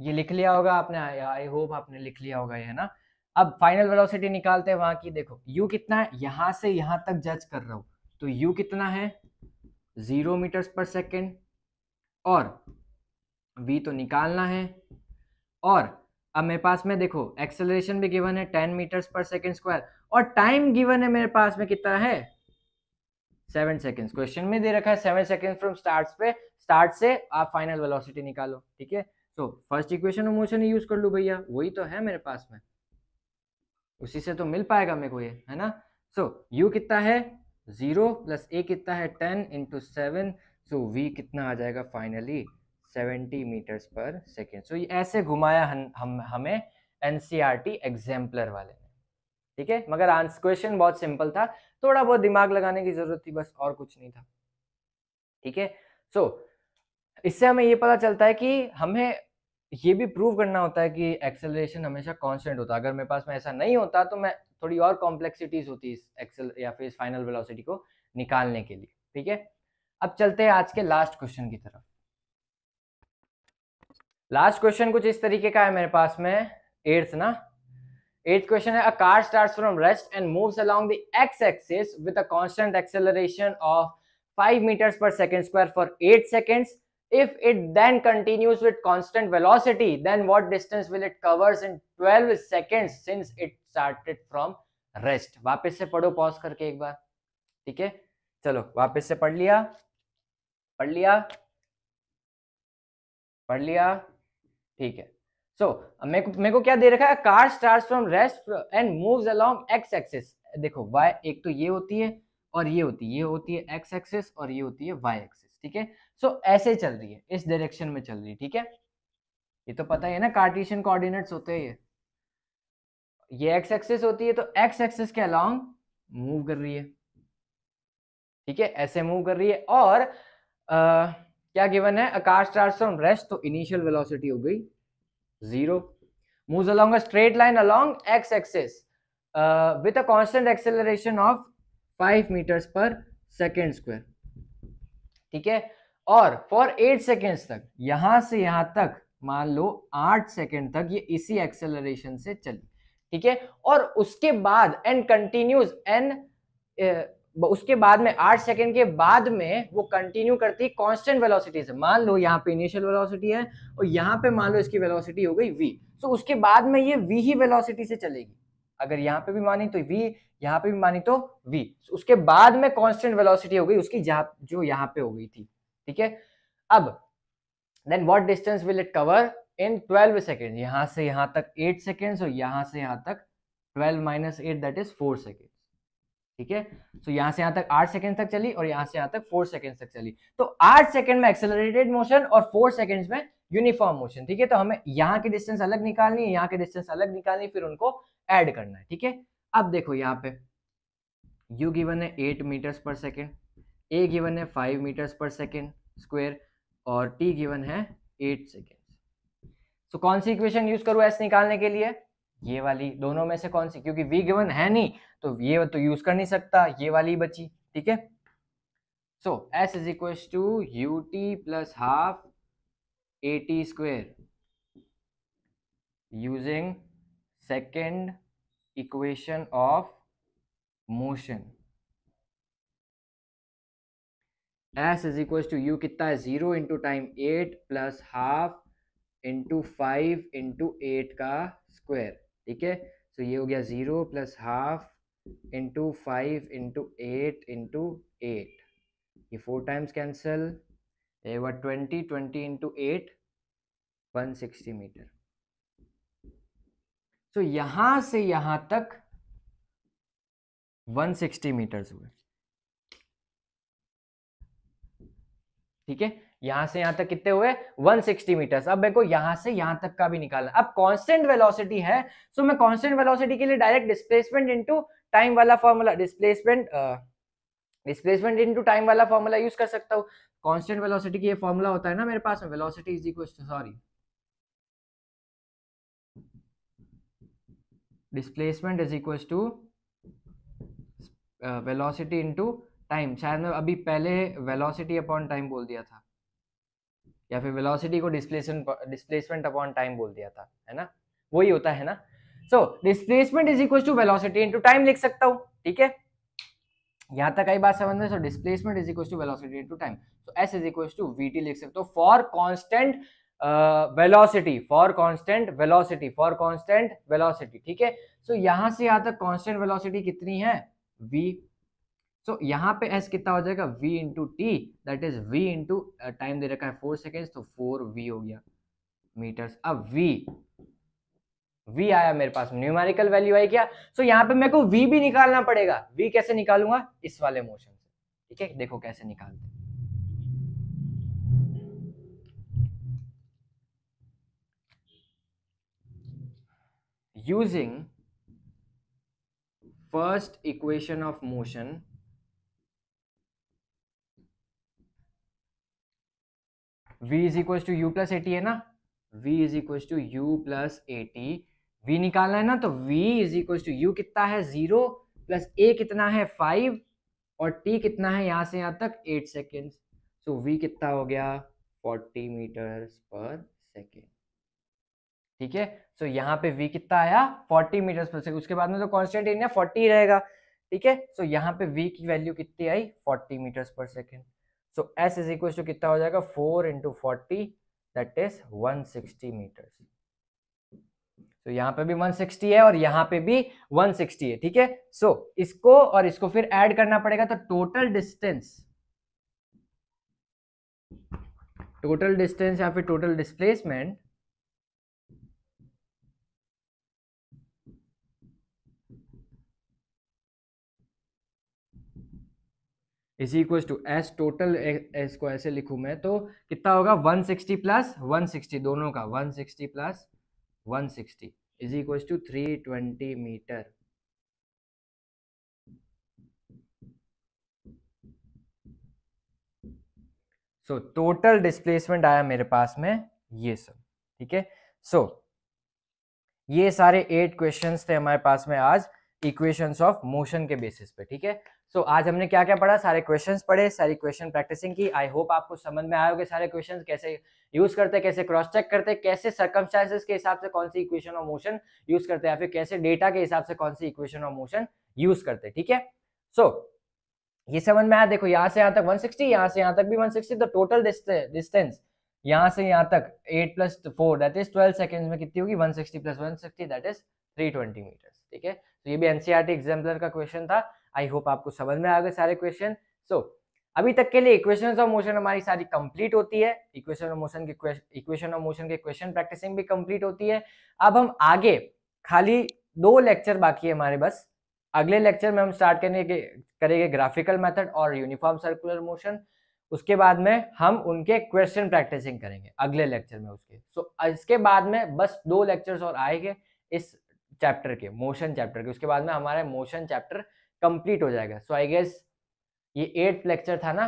ये लिख लिया होगा आपने आई होप आपने लिख लिया होगा ये है ना अब फाइनल वेलोसिटी निकालते हैं वहां की देखो यू कितना है यहां से यहां तक जज कर रहा हूं तो यू कितना है ज़ीरो मीटर्स पर सेकेंड और वी तो निकालना है और अब मेरे पास में देखो एक्सेलरेशन भी गिवन है टेन मीटर्स पर सेकेंड स्क्वायर और टाइम गिवन है मेरे पास में कितना है सेवन सेकेंड्स क्वेश्चन में दे रखा है सेवन सेकेंड्स फ्रॉम स्टार्ट पे स्टार्ट से आप फाइनल वेलोसिटी निकालो ठीक है तो फर्स्ट इक्वेशन और मोशन यूज कर लो भैया वही तो है मेरे पास में उसी से तो मिल पाएगा मेरे को ये है ना सो so, यू कितना है ज़ीरो प्लस ए कितना है ten into seven so v कितना आ जाएगा फाइनली सेवेंटी मीटर्स पर सेकेंड सो ये ऐसे घुमाया हम, हम हमें N C R T exemplar वाले ने ठीक है मगर आंसर क्वेश्चन बहुत सिंपल था थोड़ा बहुत दिमाग लगाने की जरूरत थी बस और कुछ नहीं था ठीक है सो इससे हमें ये पता चलता है कि हमें ये भी प्रूव करना होता है कि एक्सेलरेशन हमेशा कांस्टेंट होता है अगर मेरे पास में ऐसा नहीं होता तो मैं थोड़ी और कॉम्प्लेक्सिटीज होती है इस एक्सेल या फिर फाइनल वेलोसिटी को निकालने के लिए ठीक है अब चलते हैं आज के लास्ट क्वेश्चन की तरफ लास्ट क्वेश्चन कुछ इस तरीके का है मेरे पास में एट्थ ना एट्थ क्वेश्चन है a car starts from rest and moves along the x axis with a constant acceleration of 5 meters per second square for 8 seconds if it then continues with constant velocity then what distance will it covers in twelve second since it started from rest वापस से पढ़ो पॉज करके एक बार ठीक है चलो वापस से पढ़ लिया पढ़ लिया पढ़ लिया ठीक है सो मेरे को मेरे को क्या दे रखा है car start from rest and moves along x axis देखो वाई एक तो ये होती है और ये होती है ये होती है एक्स एक्सिस और ये होती है वाई एक्सिस ठीक है सो ऐसे चल रही है इस डायरेक्शन में चल रही है ठीक है ये तो पता ही है ना कार्टिशियन कोऑर्डिनेट्स होते हैं ये ये एक्स एक्सेस होती है तो एक्स एक्सेस के अलॉन्ग मूव कर रही है ठीक है ऐसे मूव कर रही है और आ, क्या गिवन है आकाश ट्रांसफॉर्म रेस्ट तो इनिशियल वेलोसिटी हो गई zero moves along a straight line along x axis with a constant acceleration of five metres पर सेकेंड स्क्वायर ठीक है और फॉर एट सेकेंड्स तक यहां से यहां तक मान लो आठ सेकेंड तक ये इसी एक्सेलरेशन से चली ठीक है और उसके बाद एंड कंटिन्यूज एंड उसके बाद में आठ सेकेंड के बाद में वो कंटिन्यू करती है कॉन्स्टेंट वेलोसिटी से मान लो यहाँ पे इनिशियल वेलोसिटी है और यहाँ पे मान लो इसकी वेलोसिटी हो गई वी सो so, उसके बाद में ये वी ही वेलोसिटी से चलेगी अगर यहाँ पे भी मानी तो वी यहाँ पे भी मानी तो वी so, उसके बाद में कॉन्स्टेंट वेलोसिटी हो गई उसकी जो यहाँ पे हो गई थी ठीक है अब then what distance will it cover in twelve second यहां से यहां तक एट सेकेंड्स और यहां से यहां तक twelve minus eight that is four second ठीक है सो यहां से यहां तक आठ सेकेंड तक चली और यहां से यहां तक फोर सेकेंड तक चली तो आठ सेकेंड में एक्सेलरेटेड मोशन और फोर सेकेंड में यूनिफॉर्म मोशन ठीक है तो हमें यहाँ की डिस्टेंस अलग निकालनी है यहाँ की डिस्टेंस अलग निकालनी फिर उनको ऐड करना है ठीक है अब देखो यहाँ पे यू गिवन है एट मीटर्स पर सेकेंड ए गिवन है फाइव मीटर्स पर सेकेंड स्क्वेयर और टी गिवन है एट सेकेंड सो कौन सी इक्वेशन यूज करूँ एस निकालने के लिए ये वाली दोनों में से कौन सी क्योंकि वी गिवन है नहीं तो ये तो यूज कर नहीं सकता ये वाली बची ठीक है so s is equal to u t plus half a t square using second equation of motion s is equal to u कितना है zero into time eight plus half into five into eight का स्क्वायर ठीक है सो ये हो गया zero plus half into five into eight into eight ये फोर टाइम्स कैंसल ये twenty twenty into eight one sixty metre so यहाँ से यहाँ तक वन सिक्सटी मीटर्स हुए ठीक है यहां से यहां तक कितने हुए 160 मीटर्स अब मेरे को यहां से यहां तक का भी निकालना अब कांस्टेंट वेलोसिटी है सो मैं कांस्टेंट वेलोसिटी के लिए डायरेक्ट डिस्प्लेसमेंट इनटू टाइम वाला formula displacement displacement into time वाला फॉर्मूला यूज कर सकता हूँ कॉन्स्टेंट वेलोसिटी की फॉर्मूला होता है ना मेरे पास velocity is equal to sorry displacement is equal to velocity into time शायद मैं अभी पहले वेलोसिटी अपॉन टाइम बोल दिया था या फिर वेलोसिटी को डिस्प्लेसमेंट डिस्प्लेसमेंट अपॉन टाइम बोल दिया था है ना वही होता है ना so displacement is equal to velocity into time लिख सकता हूं ठीक है यहां तक आई बात समझ में so displacement is equal to velocity into time so s is equal to vt लिख सकते हो for constant velocity for constant velocity for constant velocity ठीक है सो यहां से यहां तक कांस्टेंट वेलोसिटी कितनी है v सो so, यहाँ पे एस कितना हो जाएगा v into t that is v into time दे रखा है फोर सेकेंड्स तो फोर वी हो गया मीटर्स अब वी वी आया मेरे पास न्यूमेरिकल वैल्यू आई क्या सो so, यहाँ पे मेरे को वी भी निकालना पड़ेगा वी कैसे निकालूंगा इस वाले मोशन से ठीक है देखो कैसे निकालते using first equation of motion v is equal to u plus a t है ना v is equal to u plus a t v निकालना है ना तो v is equal to u कितना है जीरो प्लस ए कितना है फाइव और टी कितना है यहाँ से यहाँ तक एट सेकेंड सो वी कितना हो गया फोर्टी मीटर पर सेकेंड ठीक है सो यहां पे वी कितना आया फोर्टी मीटर पर सेकेंड उसके बाद में तो कॉन्स्टेंट एरिया फोर्टी रहेगा ठीक है सो यहाँ पे वी की वैल्यू कितनी आई फोर्टी मीटर्स पर second so s is equal to कितना हो जाएगा four into forty that is one sixty metre तो यहां पे भी 160 है और यहां पे भी 160 है ठीक है सो इसको और इसको फिर ऐड करना पड़ेगा तो टोटल डिस्टेंस टोटल डिस्टेंस या फिर total displacement is equal to s total s को ऐसे लिखू मैं तो कितना होगा 160 प्लस 160 दोनों का 160 plus 160 sixty is equal to three metre so total displacement आया मेरे पास में ये सब ठीक है सो ये सारे एट क्वेश्चंस थे हमारे पास में आज इक्वेशंस ऑफ मोशन के बेसिस पे ठीक है सो so, आज हमने क्या क्या पढ़ा सारे क्वेश्चन पढ़े सारी क्वेश्चन प्रैक्टिसिंग की आई होप आपको समझ में आए होंगे सारे क्वेश्चन कैसे यूज करते कैसे क्रॉस चेक करते कैसे सर्कमस्टांसेस के हिसाब से कौन सी इक्वेशन और मोशन यूज करते हैं या फिर कैसे डेटा के हिसाब से कौन सी इक्वेशन और मोशन यूज करते ठीक है सो ये समझ में आया देखो यहाँ से यहाँ तक 160 सिक्सटी यहाँ से यहाँ तक भी 160 तो टोटल डिस्टेंस यहाँ से यहाँ तक eight plus four that is twelve seconds में कितनी होगी one sixty plus one sixty that is three twenty metres ठीक है तो ये भी एनसीआर एग्जाम्पलर e का क्वेश्चन था आई होप आपको समझ में आ गए सारे क्वेश्चन सो so, अभी तक के लिए इक्वेशन ऑफ मोशन हमारी सारी कंप्लीट होती है इक्वेशन ऑफ मोशन के इक्वेशन ऑफ मोशन के क्वेश्चन प्रैक्टिसिंग भी कंप्लीट होती है अब हम आगे खाली दो लेक्चर बाकी है हमारे बस अगले लेक्चर में हम स्टार्ट करने के करेंगे ग्राफिकल मेथड और यूनिफॉर्म सर्कुलर मोशन उसके बाद में हम उनके क्वेश्चन प्रैक्टिसिंग करेंगे अगले लेक्चर में उसके सो so, इसके बाद में बस दो लेक्चर्स और आएंगे इस चैप्टर के मोशन चैप्टर के उसके बाद में हमारे मोशन चैप्टर कंप्लीट हो जाएगा सो आई गेस ये एट्थ लेक्चर था ना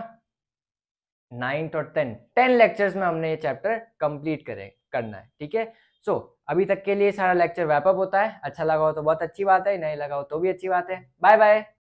नाइन्थ और टेन टेन लेक्चर्स में हमने ये चैप्टर कंप्लीट करें करना है ठीक है सो अभी तक के लिए सारा लेक्चर वैपअप होता है अच्छा लगा हो तो बहुत अच्छी बात है नहीं लगा हो तो भी अच्छी बात है बाय बाय